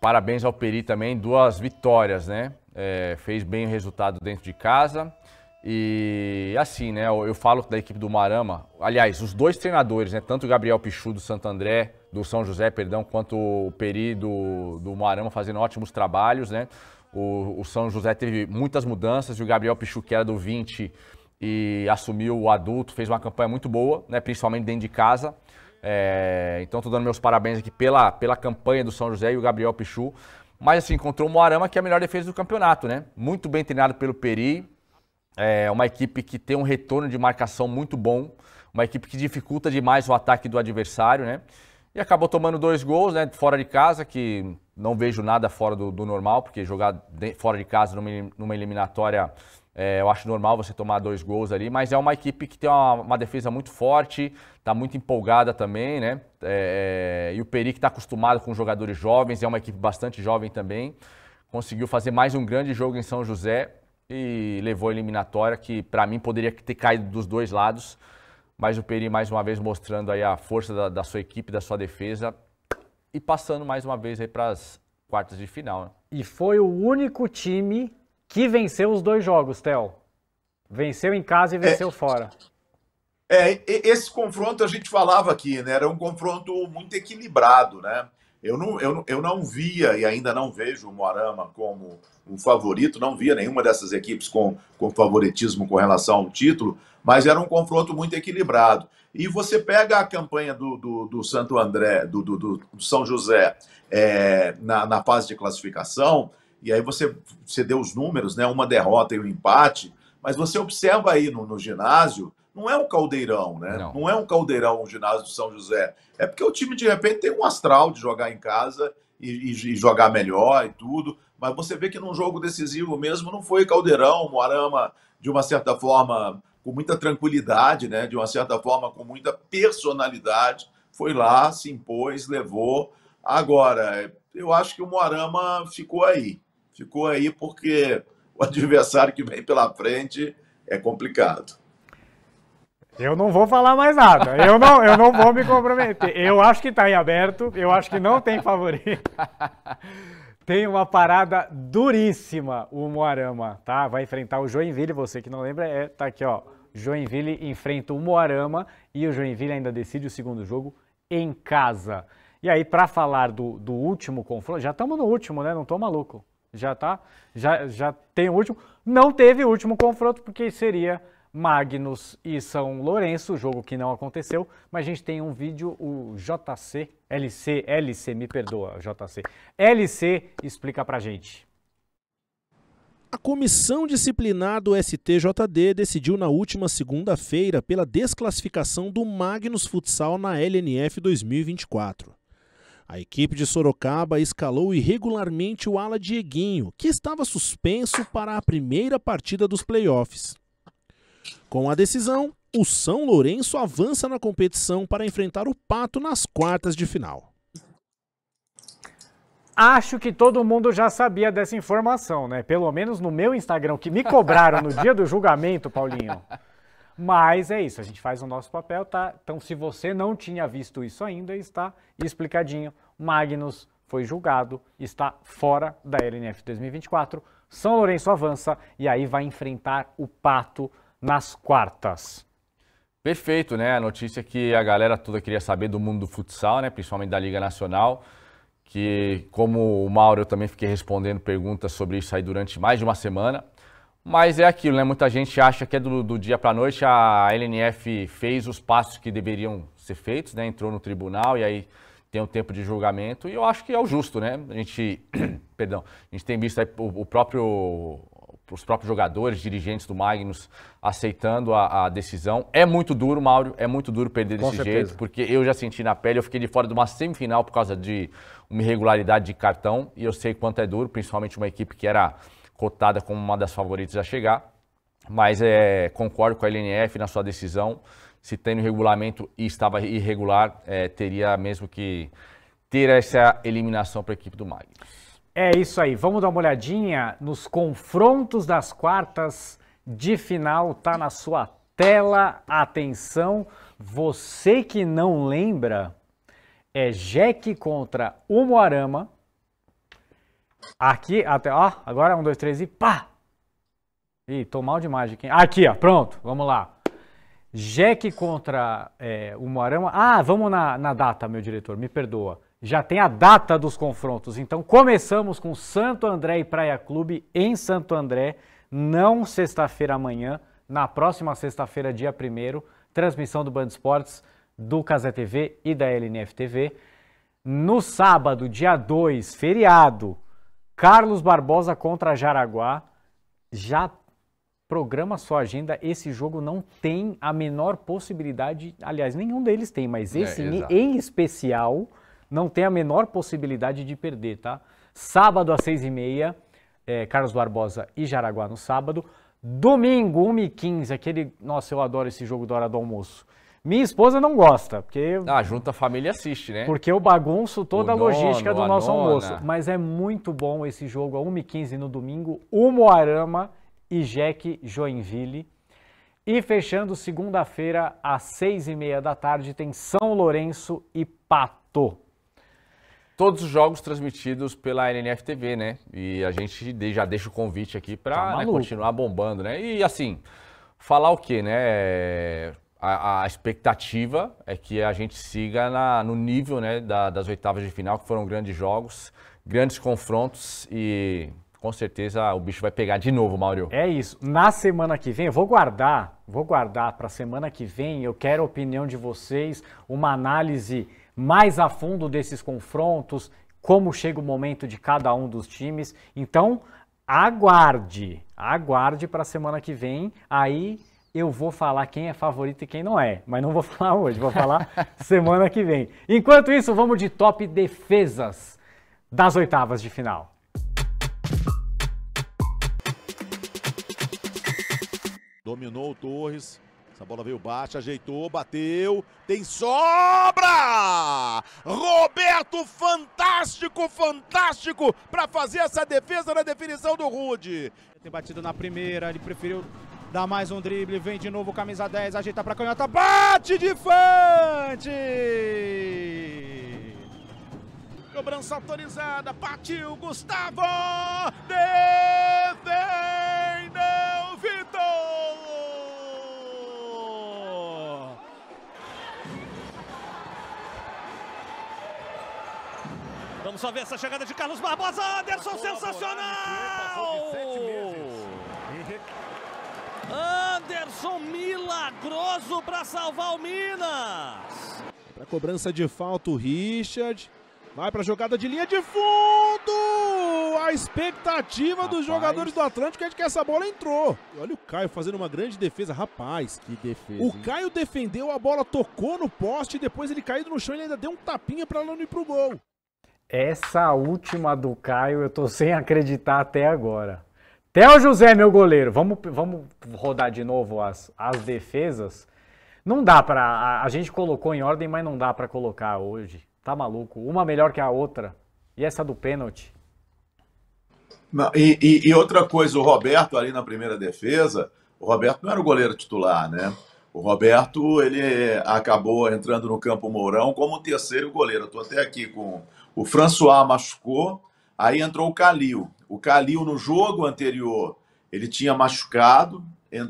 parabéns ao Peri também, duas vitórias, né? É, fez bem o resultado dentro de casa, e assim, né, eu falo da equipe do Marama, aliás, os dois treinadores, né, tanto o Gabriel Pichu do Santo André, do São José, perdão, quanto o Peri do, do Marama fazendo ótimos trabalhos, né? O, o São José teve muitas mudanças e o Gabriel Pichu, que era do 20 e assumiu o adulto, fez uma campanha muito boa, né, principalmente dentro de casa. É, então, estou dando meus parabéns aqui pela, pela campanha do São José e o Gabriel Pichu. Mas, assim, encontrou o Moarama, que é a melhor defesa do campeonato, né? Muito bem treinado pelo Peri, é uma equipe que tem um retorno de marcação muito bom, uma equipe que dificulta demais o ataque do adversário, né? E acabou tomando dois gols, né? Fora de casa, que não vejo nada fora do, do normal, porque jogar de, fora de casa numa, numa eliminatória é, eu acho normal você tomar dois gols ali, mas é uma equipe que tem uma, uma defesa muito forte, está muito empolgada também, né? É, é e o Peri, que está acostumado com jogadores jovens, é uma equipe bastante jovem também, conseguiu fazer mais um grande jogo em São José e levou a eliminatória, que para mim poderia ter caído dos dois lados, mas o Peri mais uma vez mostrando aí a força da, da sua equipe, da sua defesa e passando mais uma vez aí para as quartas de final. Né? E foi o único time que venceu os dois jogos, Tel. Venceu em casa e é. venceu é, fora. É, esse confronto a gente falava aqui, né? Era um confronto muito equilibrado, né? Eu não, eu, eu não via e ainda não vejo o Moarama como um favorito, não via nenhuma dessas equipes com, com favoritismo com relação ao título, mas era um confronto muito equilibrado. E você pega a campanha do, do, do Santo André, do, do, do São José, é, na, na fase de classificação, e aí você, você deu os números, né? Uma derrota e um empate, mas você observa aí no, no ginásio não é um caldeirão, né? Não. não é um caldeirão o ginásio do São José. É porque o time, de repente, tem um astral de jogar em casa e, e, e jogar melhor e tudo. Mas você vê que num jogo decisivo mesmo não foi caldeirão, Moarama, de uma certa forma, com muita tranquilidade, né? De uma certa forma, com muita personalidade, foi lá, se impôs, levou. Agora, eu acho que o Moarama ficou aí. Ficou aí porque o adversário que vem pela frente é complicado. Eu não vou falar mais nada. Eu não, eu não vou me comprometer. Eu acho que está em aberto. Eu acho que não tem favorito. Tem uma parada duríssima o Moarama, tá? Vai enfrentar o Joinville. Você que não lembra, é, tá aqui, ó. Joinville enfrenta o Moarama e o Joinville ainda decide o segundo jogo em casa. E aí, para falar do, do último confronto, já estamos no último, né? Não tô maluco. Já tá? Já, já tem o último. Não teve o último confronto, porque seria Magnus e São Lourenço, jogo que não aconteceu, mas a gente tem um vídeo, o JC, LC, LC, me perdoa, JC, LC explica pra gente. A comissão disciplinar do STJD decidiu na última segunda-feira pela desclassificação do Magnus Futsal na LNF 2024. A equipe de Sorocaba escalou irregularmente o ala Dieguinho, que estava suspenso para a primeira partida dos playoffs. Com a decisão, o São Lourenço avança na competição para enfrentar o Pato nas quartas de final. Acho que todo mundo já sabia dessa informação, né? Pelo menos no meu Instagram, que me cobraram no dia do julgamento, Paulinho. Mas é isso, a gente faz o nosso papel, tá? Então, se você não tinha visto isso ainda, está explicadinho. Magnus foi julgado, está fora da LNF 2024. São Lourenço avança e aí vai enfrentar o Pato nas quartas. Perfeito, né? A notícia que a galera toda queria saber do mundo do futsal, né? Principalmente da Liga Nacional. Que, como o Mauro, eu também fiquei respondendo perguntas sobre isso aí durante mais de uma semana. Mas é aquilo, né? Muita gente acha que é do, do dia para noite. A LNF fez os passos que deveriam ser feitos, né? Entrou no tribunal e aí tem um tempo de julgamento. E eu acho que é o justo, né? A gente, perdão, a gente tem visto o, o próprio os próprios jogadores, dirigentes do Magnus aceitando a, a, decisão. É muito duro, Mauro, é muito duro perder desse jeito, porque eu já senti na pele, eu fiquei de fora de uma semifinal por causa de uma irregularidade de cartão, e eu sei quanto é duro, principalmente uma equipe que era cotada como uma das favoritas a chegar. Mas é, concordo com a LNF na sua decisão. Se tem no regulamento e estava irregular, é, teria mesmo que ter essa eliminação para a equipe do Magnus. É isso aí. Vamos dar uma olhadinha nos confrontos das quartas de final. Tá na sua tela. Atenção, você que não lembra, é Jack contra o Moarama. Aqui, até, ó, agora um, dois, três e pá! Ih, tô mal de imagem Aqui, ó, pronto, vamos lá. Jack contra é, o Moarama. Ah, vamos na, na data, meu diretor, me perdoa já tem a data dos confrontos. Então começamos com Santo André e Praia Clube em Santo André, não sexta-feira amanhã, na próxima sexta-feira, dia 1 transmissão do Band Esportes, do Casé TV e da LNF TV. No sábado, dia 2, feriado, Carlos Barbosa contra Jaraguá. Já programa sua agenda, esse jogo não tem a menor possibilidade, aliás, nenhum deles tem, mas é, esse é, em especial não tem a menor possibilidade de perder, tá? Sábado às seis e meia, é, Carlos Barbosa e Jaraguá no sábado. Domingo, 1h15, aquele. Nossa, eu adoro esse jogo da hora do almoço. Minha esposa não gosta, porque. Ah, junta a família assiste, né? Porque eu bagunço toda o a logística nono, do nosso almoço. Mas é muito bom esse jogo a 1h15 no domingo. Umuarama e Jack Joinville. E fechando segunda-feira, às seis e meia da tarde, tem São Lourenço e Pato todos os jogos transmitidos pela NNF TV, né? E a gente já deixa o convite aqui para tá né, continuar bombando, né? E assim, falar o quê, né? É, a, a expectativa é que a gente siga na, no nível né, da, das oitavas de final, que foram grandes jogos, grandes confrontos e com certeza o bicho vai pegar de novo, Mauro. É isso. Na semana que vem, eu vou guardar, vou guardar para a semana que vem, eu quero a opinião de vocês, uma análise mais a fundo desses confrontos, como chega o momento de cada um dos times. Então, aguarde, aguarde para a semana que vem. Aí eu vou falar quem é favorito e quem não é, mas não vou falar hoje, vou falar semana que vem. Enquanto isso, vamos de top defesas das oitavas de final. Dominou o Torres, essa bola veio baixa, ajeitou, bateu, tem sobra! Roberto, fantástico, fantástico para fazer essa defesa na definição do Rude. Tem batido na primeira, ele preferiu dar mais um drible, vem de novo, camisa 10, ajeita para canhota, bate de frente! Cobrança autorizada, partiu Gustavo! Defesa! Vamos só ver essa chegada de Carlos Barbosa. Anderson, sensacional! Anderson milagroso para salvar o Minas. Para cobrança de falta o Richard. Vai para a jogada de linha de fundo! A expectativa Rapaz. dos jogadores do Atlântico é de que essa bola entrou. E olha o Caio fazendo uma grande defesa. Rapaz, que defesa. O hein? Caio defendeu, a bola tocou no poste e depois ele caiu no chão e ainda deu um tapinha para ela não ir pro gol. Essa última do Caio, eu tô sem acreditar até agora. Theo José, meu goleiro, vamos, vamos rodar de novo as, as defesas? Não dá para a, a, gente colocou em ordem, mas não dá para colocar hoje. Tá maluco? Uma melhor que a outra. E essa do pênalti? E, e, e, outra coisa, o Roberto ali na primeira defesa, o Roberto não era o goleiro titular, né? O Roberto, ele acabou entrando no campo Mourão como o terceiro goleiro. Eu tô até aqui com o François machucou, aí entrou o Calil. O Calil, no jogo anterior, ele tinha machucado,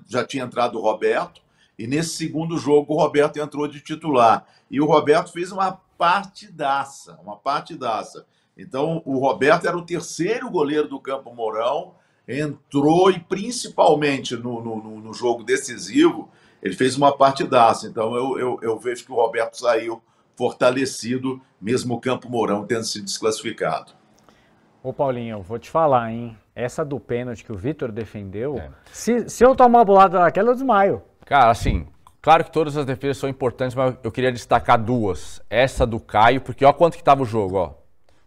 já tinha entrado o Roberto, e nesse segundo jogo o Roberto entrou de titular. E o Roberto fez uma partidaça, uma partidaça. Então, o Roberto era o terceiro goleiro do Campo Mourão, entrou e principalmente no, no, no jogo decisivo, ele fez uma partidaça. Então, eu, eu, eu vejo que o Roberto saiu fortalecido, mesmo o Campo Mourão tendo se desclassificado. Ô Paulinho, eu vou te falar, hein? Essa do pênalti que o Vitor defendeu, é. se, se eu tomar a bolada daquela, eu desmaio. Cara, assim, claro que todas as defesas são importantes, mas eu queria destacar duas. Essa do Caio, porque olha quanto que tava o jogo, ó.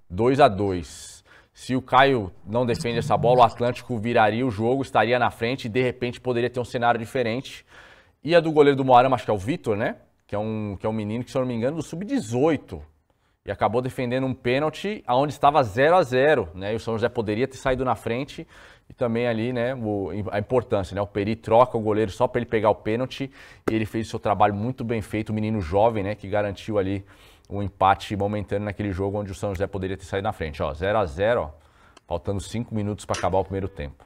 2 a 2 Se o Caio não defende essa bola, o Atlântico viraria o jogo, estaria na frente e de repente poderia ter um cenário diferente. E a do goleiro do Moarama, acho que é o Vitor, né? que é um, que é um menino que, se eu não me engano, do sub-18. E acabou defendendo um pênalti aonde estava 0 a 0 né? E o São José poderia ter saído na frente. E também ali, né, o, a importância, né? O Peri troca o goleiro só para ele pegar o pênalti. E ele fez o seu trabalho muito bem feito, o menino jovem, né, que garantiu ali o um empate momentâneo naquele jogo onde o São José poderia ter saído na frente, ó. 0 a 0, ó. Faltando 5 minutos para acabar o primeiro tempo.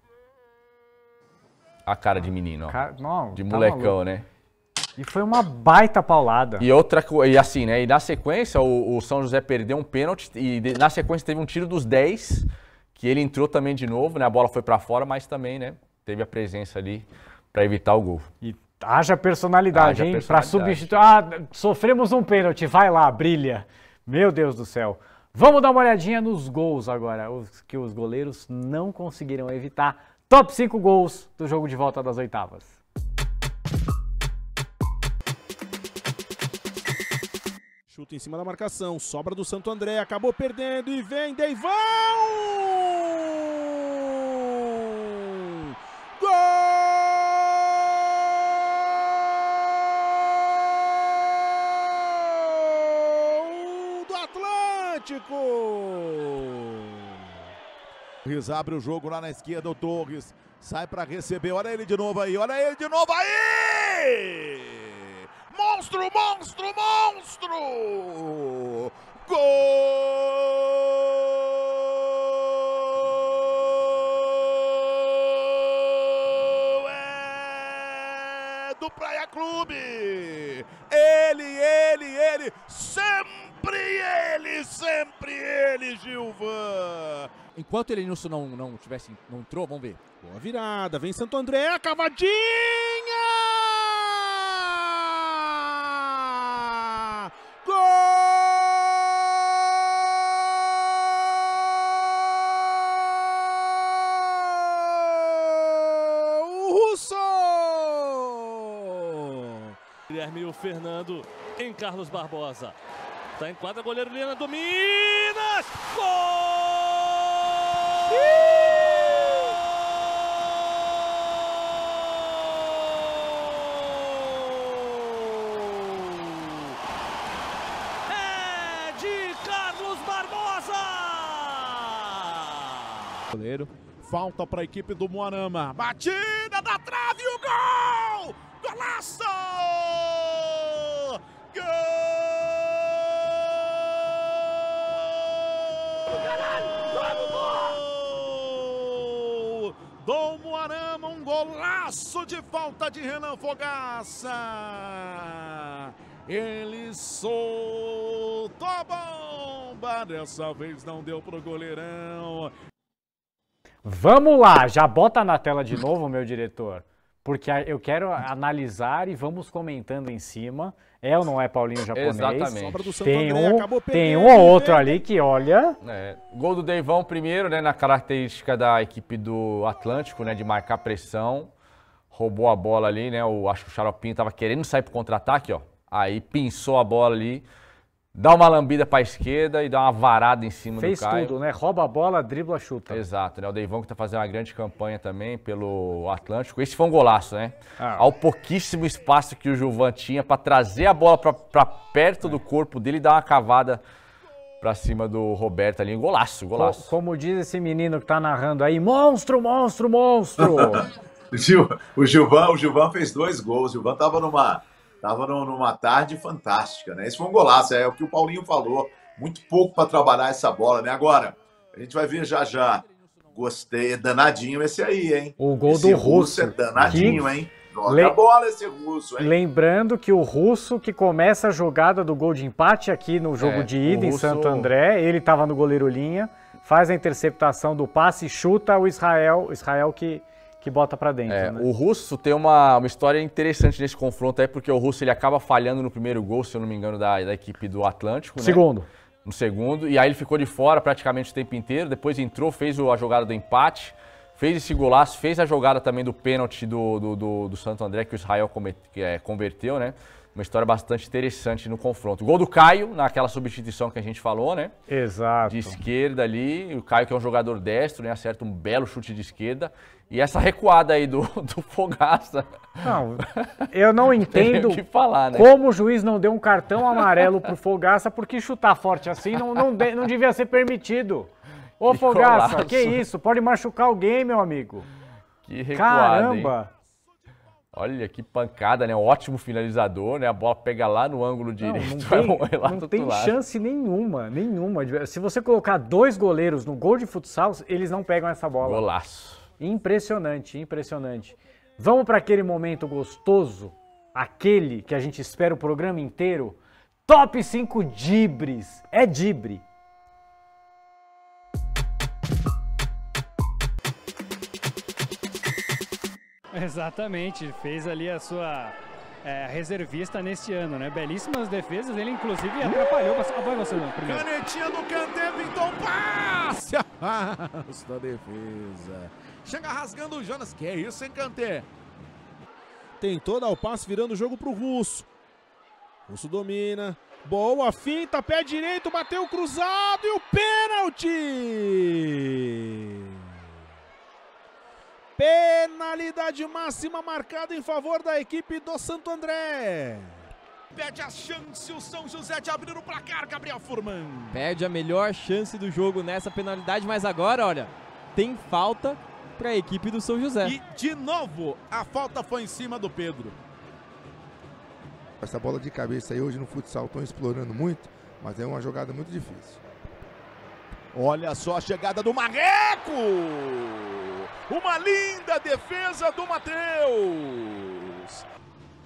A cara de menino, ó. Cara, não, de tá molecão, tá né? E foi uma baita paulada. E outra e assim, né? E na sequência, o, o São José perdeu um pênalti e na sequência teve um tiro dos 10, que ele entrou também de novo, né? A bola foi para fora, mas também, né? Teve a presença ali para evitar o gol. E haja personalidade, haja hein? Para substituir. Ah, sofremos um pênalti, vai lá, brilha. Meu Deus do céu. Vamos dar uma olhadinha nos gols agora, os que os goleiros não conseguiram evitar. Top 5 gols do jogo de volta das oitavas. Chuta em cima da marcação, sobra do Santo André, acabou perdendo e vem Deivão! Gol do Atlântico! Torres abre o jogo lá na esquerda, o Torres sai para receber, olha ele de novo aí, olha ele de novo aí! Monstro, monstro, monstro! Gol! É do Praia Clube! Ele, ele, ele, sempre ele, sempre ele, Gilvan! Enquanto ele não, não, não tivesse, não entrou, vamos ver. Boa virada, vem Santo André, cavadinho! o Fernando em Carlos Barbosa. está em quadra, goleiro Liana do Minas! Gol! É de Carlos Barbosa! Goleiro. Falta para a equipe do Moarama. Batida da trave e o gol! Golaço! Golaço de falta de Renan Fogaça. Ele soltou a bomba. Dessa vez não deu pro goleirão. Vamos lá, já bota na tela de novo, meu diretor. Porque eu quero analisar e vamos comentando em cima. É ou não é Paulinho japonês? Exatamente. Tem um, tem um ou outro ali que olha. É, gol do Deivão primeiro, né? Na característica da equipe do Atlântico, né? De marcar pressão roubou a bola ali, né? O, acho que o Xaropinho estava querendo sair pro contra-ataque, ó. Aí pinçou a bola ali, dá uma lambida para a esquerda e dá uma varada em cima Fez do Caio. Fez tudo, né? Rouba a bola, dribla, chuta. Exato, né? O Deivão que está fazendo uma grande campanha também pelo Atlântico. Esse foi um golaço, né? Ah. Ao pouquíssimo espaço que o Gilvan tinha para trazer a bola para perto do corpo dele e dar uma cavada para cima do Roberto ali. golaço, golaço. Como, como diz esse menino que está narrando aí, monstro, monstro, monstro! Gil, o Gilvan, o Gilvan fez dois gols. O Gilvan estava numa, tava numa tarde fantástica, né? Esse foi um golaço, é o que o Paulinho falou. Muito pouco para trabalhar essa bola, né? Agora, a gente vai ver já já. Gostei, é danadinho esse aí, hein? O gol esse do russo. É russo. é danadinho, que... hein? Joga Le... bola esse russo, hein? Lembrando que o russo que começa a jogada do gol de empate aqui no jogo é, de ida em Santo André, ele estava no goleiro linha, faz a interceptação do passe, e chuta o Israel, Israel que que bota para dentro. É, né? O Russo tem uma, uma história interessante nesse confronto aí, é porque o Russo ele acaba falhando no primeiro gol, se eu não me engano, da, da equipe do Atlântico. Né? Segundo. Né? No segundo. E aí ele ficou de fora praticamente o tempo inteiro. Depois entrou, fez a jogada do empate, fez esse golaço, fez a jogada também do pênalti do, do, do, do Santo André que o Israel comete, é, converteu, né? Uma história bastante interessante no confronto. Gol do Caio, naquela substituição que a gente falou, né? Exato. De esquerda ali. O Caio, que é um jogador destro, né? Acerta um belo chute de esquerda. E essa recuada aí do, do Fogaça. Não, eu não entendo falar, né? como o juiz não deu um cartão amarelo pro Fogaça, porque chutar forte assim não, não, de, não devia ser permitido. Ô que Fogaça, colaço. que isso? Pode machucar alguém, meu amigo. Que recuada, Caramba! Hein? Olha que pancada, né? Um ótimo finalizador, né? A bola pega lá no ângulo direito. Não, não tem, não tem chance nenhuma, nenhuma. Se você colocar dois goleiros no gol de futsal, eles não pegam essa bola. Golaço. Impressionante, impressionante. Vamos para aquele momento gostoso, aquele que a gente espera o programa inteiro. Top 5 dibres. É dibre. Exatamente, fez ali a sua é, reservista neste ano, né? Belíssimas defesas, ele inclusive atrapalhou. Ah, vai você não, primeiro. Canetinha do Kanté, pintou passe! da defesa. Chega rasgando o Jonas. Que isso, hein, Kanté? Tentou dar o passe, virando o jogo pro Russo. Russo domina. Boa finta, pé direito, bateu cruzado e o pênalti! Penalidade máxima marcada em favor da equipe do Santo André. Pede a chance o São José de abrir o placar, Gabriel Furman. Pede a melhor chance do jogo nessa penalidade, mas agora, olha, tem falta para a equipe do São José. E, de novo, a falta foi em cima do Pedro. Essa bola de cabeça aí hoje no futsal estão explorando muito, mas é uma jogada muito difícil. Olha só a chegada do Marreco! Uma linda defesa do Matheus!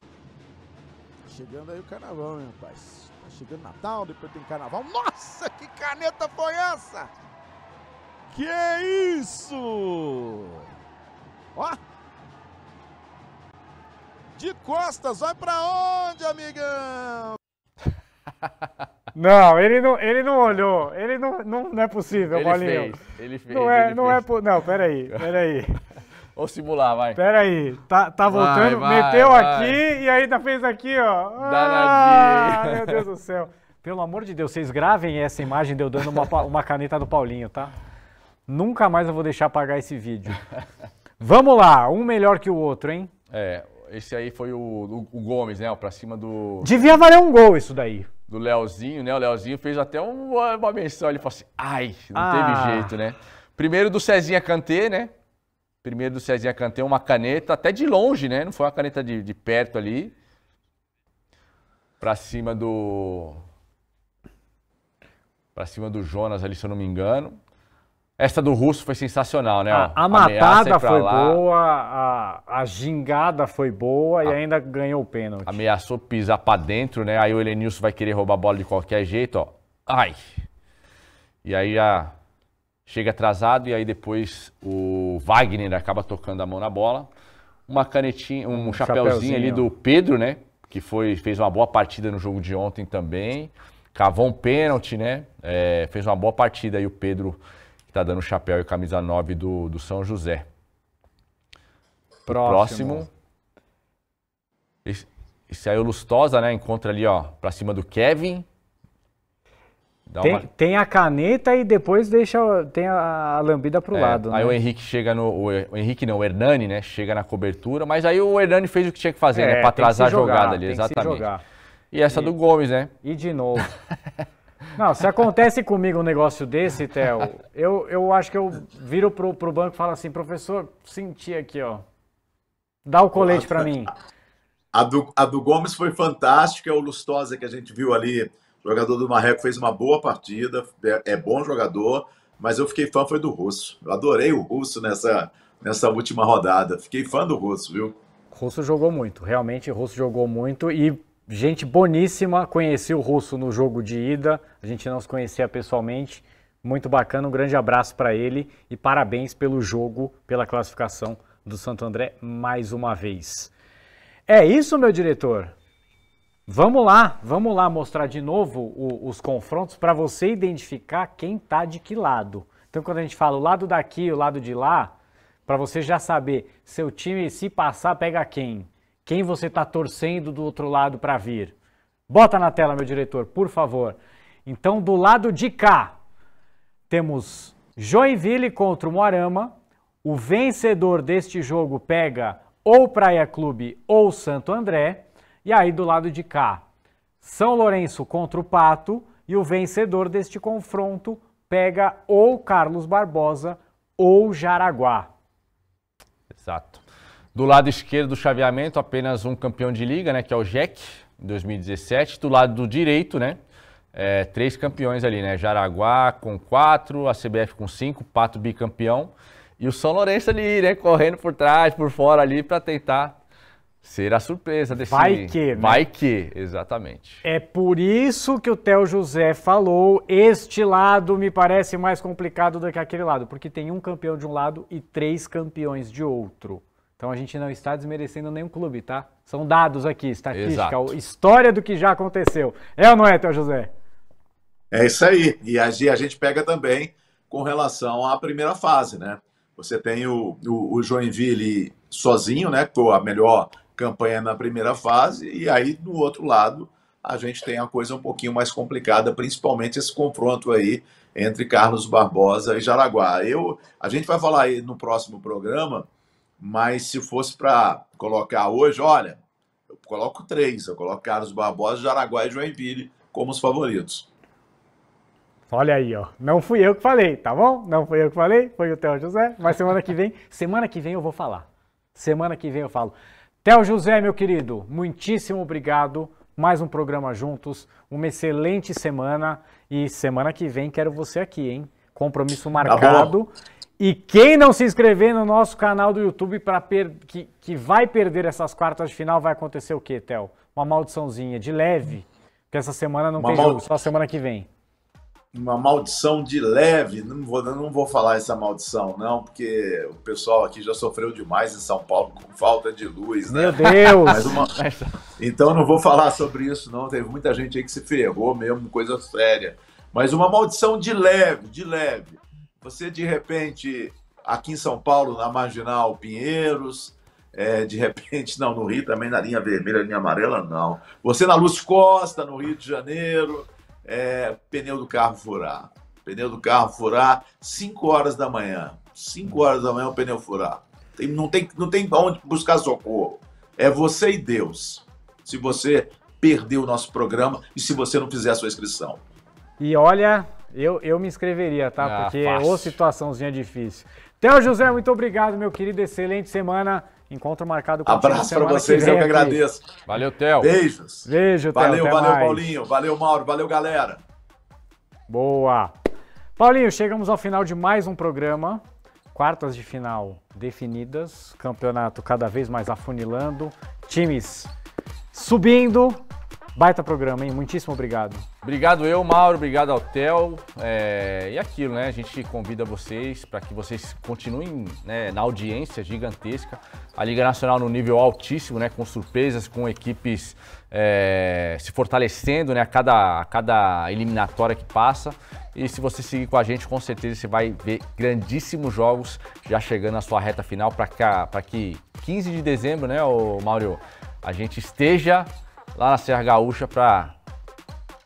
Tá chegando aí o carnaval, hein, rapaz? Tá chegando Natal, depois tem carnaval. Nossa, que caneta foi essa? Que isso! Ó! De costas, vai pra onde, amigão? Não, ele não, ele não olhou. Ele não, não, não é possível, ele Fez, ele fez. Não é, não é fez. é po... Não, peraí, peraí. Vou simular, vai. Peraí, tá, tá voltando, vai, meteu vai. aqui e ainda fez aqui, ó. Ah, meu Deus do céu. Pelo amor de Deus, vocês gravem essa imagem de eu dando uma, uma caneta do Paulinho, tá? Nunca mais eu vou deixar pagar esse vídeo. Vamos lá, um melhor que o outro, hein? É, esse aí foi o, o, o Gomes, né? Pra cima do. Devia valer um gol isso daí. Do Leozinho, né? O Leozinho fez até uma, uma menção. Ele falou assim: ai, não ah. teve jeito, né? Primeiro do Cezinha Cantê, né? Primeiro do Cezinha Cantê, uma caneta, até de longe, né? Não foi uma caneta de, de perto ali. Pra cima do. Pra cima do Jonas ali, se eu não me engano. Esta do Russo foi sensacional, né? A, a matada foi lá. boa, a, a gingada foi boa a, e ainda ganhou o pênalti. Ameaçou pisar para dentro, né? Aí o Elenilson vai querer roubar a bola de qualquer jeito, ó. Ai! E aí a, chega atrasado e aí depois o Wagner acaba tocando a mão na bola. Uma canetinha, um, um chapéuzinho, chapéuzinho ali do Pedro, né? Que foi, fez uma boa partida no jogo de ontem também. Cavou um pênalti, né? É, fez uma boa partida aí o Pedro que está dando chapéu e camisa 9 do, do São José. Próximo. Próximo. Esse, esse aí é o Lustosa, né? Encontra ali, ó, pra cima do Kevin. Tem, uma... tem, a caneta e depois deixa tem a, a lambida pro é, lado. Aí né? o Henrique chega no. O, Henrique não, o Hernani, né? Chega na cobertura, mas aí o Hernani fez o que tinha que fazer, é, né? Pra atrasar a jogada ali, exatamente. E essa e, do Gomes, né? E de novo. Não, se acontece comigo um negócio desse, Theo, eu, eu acho que eu viro pro, pro banco e falo assim, professor, senti aqui, ó. Dá o colete para mim. A do, a do Gomes foi fantástica, é o Lustosa que a gente viu ali, jogador do Marreco, fez uma boa partida, é, é bom jogador, mas eu fiquei fã foi do Russo. Eu adorei o Russo nessa, nessa última rodada. Fiquei fã do Russo, viu? Russo jogou muito, realmente o Russo jogou muito e gente boníssima, conheci o Russo no jogo de ida, a gente não se conhecia pessoalmente, muito bacana, um grande abraço para ele e parabéns pelo jogo, pela classificação do Santo André mais uma vez. É isso, meu diretor? Vamos lá, vamos lá mostrar de novo o, os confrontos para você identificar quem tá de que lado. Então, quando a gente fala o lado daqui, o lado de lá, para você já saber seu time se passar pega quem quem você está torcendo do outro lado para vir. Bota na tela, meu diretor, por favor. Então, do lado de cá, temos Joinville contra o Moarama. O vencedor deste jogo pega ou Praia Clube ou Santo André. E aí, do lado de cá, São Lourenço contra o Pato. E o vencedor deste confronto pega ou Carlos Barbosa ou Jaraguá. Exato. Do lado esquerdo do chaveamento, apenas um campeão de liga, né, que é o Jack, em 2017. Do lado do direito, né, é, três campeões ali, né, Jaraguá com quatro, a CBF com cinco, Pato bicampeão. E o São Lourenço ali, né, correndo por trás, por fora ali, para tentar ser a surpresa desse... Vai que, né? Vai que, exatamente. É por isso que o Theo José falou, este lado me parece mais complicado do que aquele lado, porque tem um campeão de um lado e três campeões de outro. Então a gente não está desmerecendo nenhum clube, tá? São dados aqui, estatística, Exato. história do que já aconteceu. É ou não é, Teu José? É isso aí. E a gente pega também com relação à primeira fase, né? Você tem o, o, o Joinville sozinho, né? Com a melhor campanha na primeira fase, e aí do outro lado a gente tem a coisa um pouquinho mais complicada, principalmente esse confronto aí entre Carlos Barbosa e Jaraguá. Eu, a gente vai falar aí no próximo programa mas se fosse para colocar hoje, olha, eu coloco três. Eu coloco Carlos Barbosa, Jaraguá e Joinville como os favoritos. Olha aí, ó. Não fui eu que falei, tá bom? Não fui eu que falei, foi o Theo José. Mas semana que vem, semana que vem eu vou falar. Semana que vem eu falo. Theo José, meu querido, muitíssimo obrigado. Mais um programa juntos. Uma excelente semana. E semana que vem quero você aqui, hein? Compromisso tá marcado. Tá e quem não se inscrever no nosso canal do YouTube para que, que vai perder essas quartas de final, vai acontecer o quê, Tel? Uma maldiçãozinha de leve, porque essa semana não Uma tem mal... jogo, só semana que vem. Uma maldição de leve, não vou, não vou falar essa maldição, não, porque o pessoal aqui já sofreu demais em São Paulo com falta de luz, né? Meu Deus! uma... Então não vou falar sobre isso, não. Teve muita gente aí que se ferrou mesmo, coisa séria. Mas uma maldição de leve, de leve você, de repente, aqui em São Paulo, na Marginal Pinheiros, é, de repente, não, no Rio também, na linha vermelha, linha amarela, não. Você na Luz Costa, no Rio de Janeiro, é, pneu do carro furar. Pneu do carro furar, 5 horas da manhã. 5 horas da manhã o pneu furar. Tem, não, tem, não tem onde buscar socorro. É você e Deus. Se você perdeu o nosso programa e se você não fizer a sua inscrição. E olha, eu, eu me inscreveria, tá? Ah, Porque é fácil. ou situaçãozinha difícil. Theo José, muito obrigado, meu querido. Excelente semana. Encontro marcado com Abraço para vocês, que eu que agradeço. Valeu, Theo. Beijos. Beijo, Theo. Valeu, valeu, mais. Paulinho. Valeu, Mauro. Valeu, galera. Boa. Paulinho, chegamos ao final de mais um programa. Quartas de final definidas, campeonato cada vez mais afunilando, times subindo, Baita programa, hein? Muitíssimo obrigado. Obrigado eu, Mauro, obrigado ao Theo. É, e aquilo, né? A gente convida vocês para que vocês continuem né, na audiência gigantesca. A Liga Nacional no nível altíssimo, né? Com surpresas, com equipes é, se fortalecendo né, a, cada, a cada eliminatória que passa. E se você seguir com a gente, com certeza você vai ver grandíssimos jogos já chegando à sua reta final para que 15 de dezembro, né, Mauro? A gente esteja lá na Serra Gaúcha para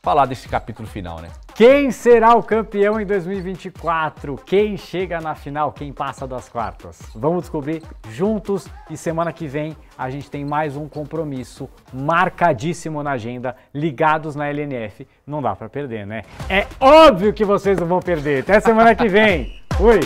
falar desse capítulo final, né? Quem será o campeão em 2024? Quem chega na final? Quem passa das quartas? Vamos descobrir juntos e semana que vem a gente tem mais um compromisso marcadíssimo na agenda, ligados na LNF. Não dá para perder, né? É óbvio que vocês não vão perder. Até semana que vem. Fui.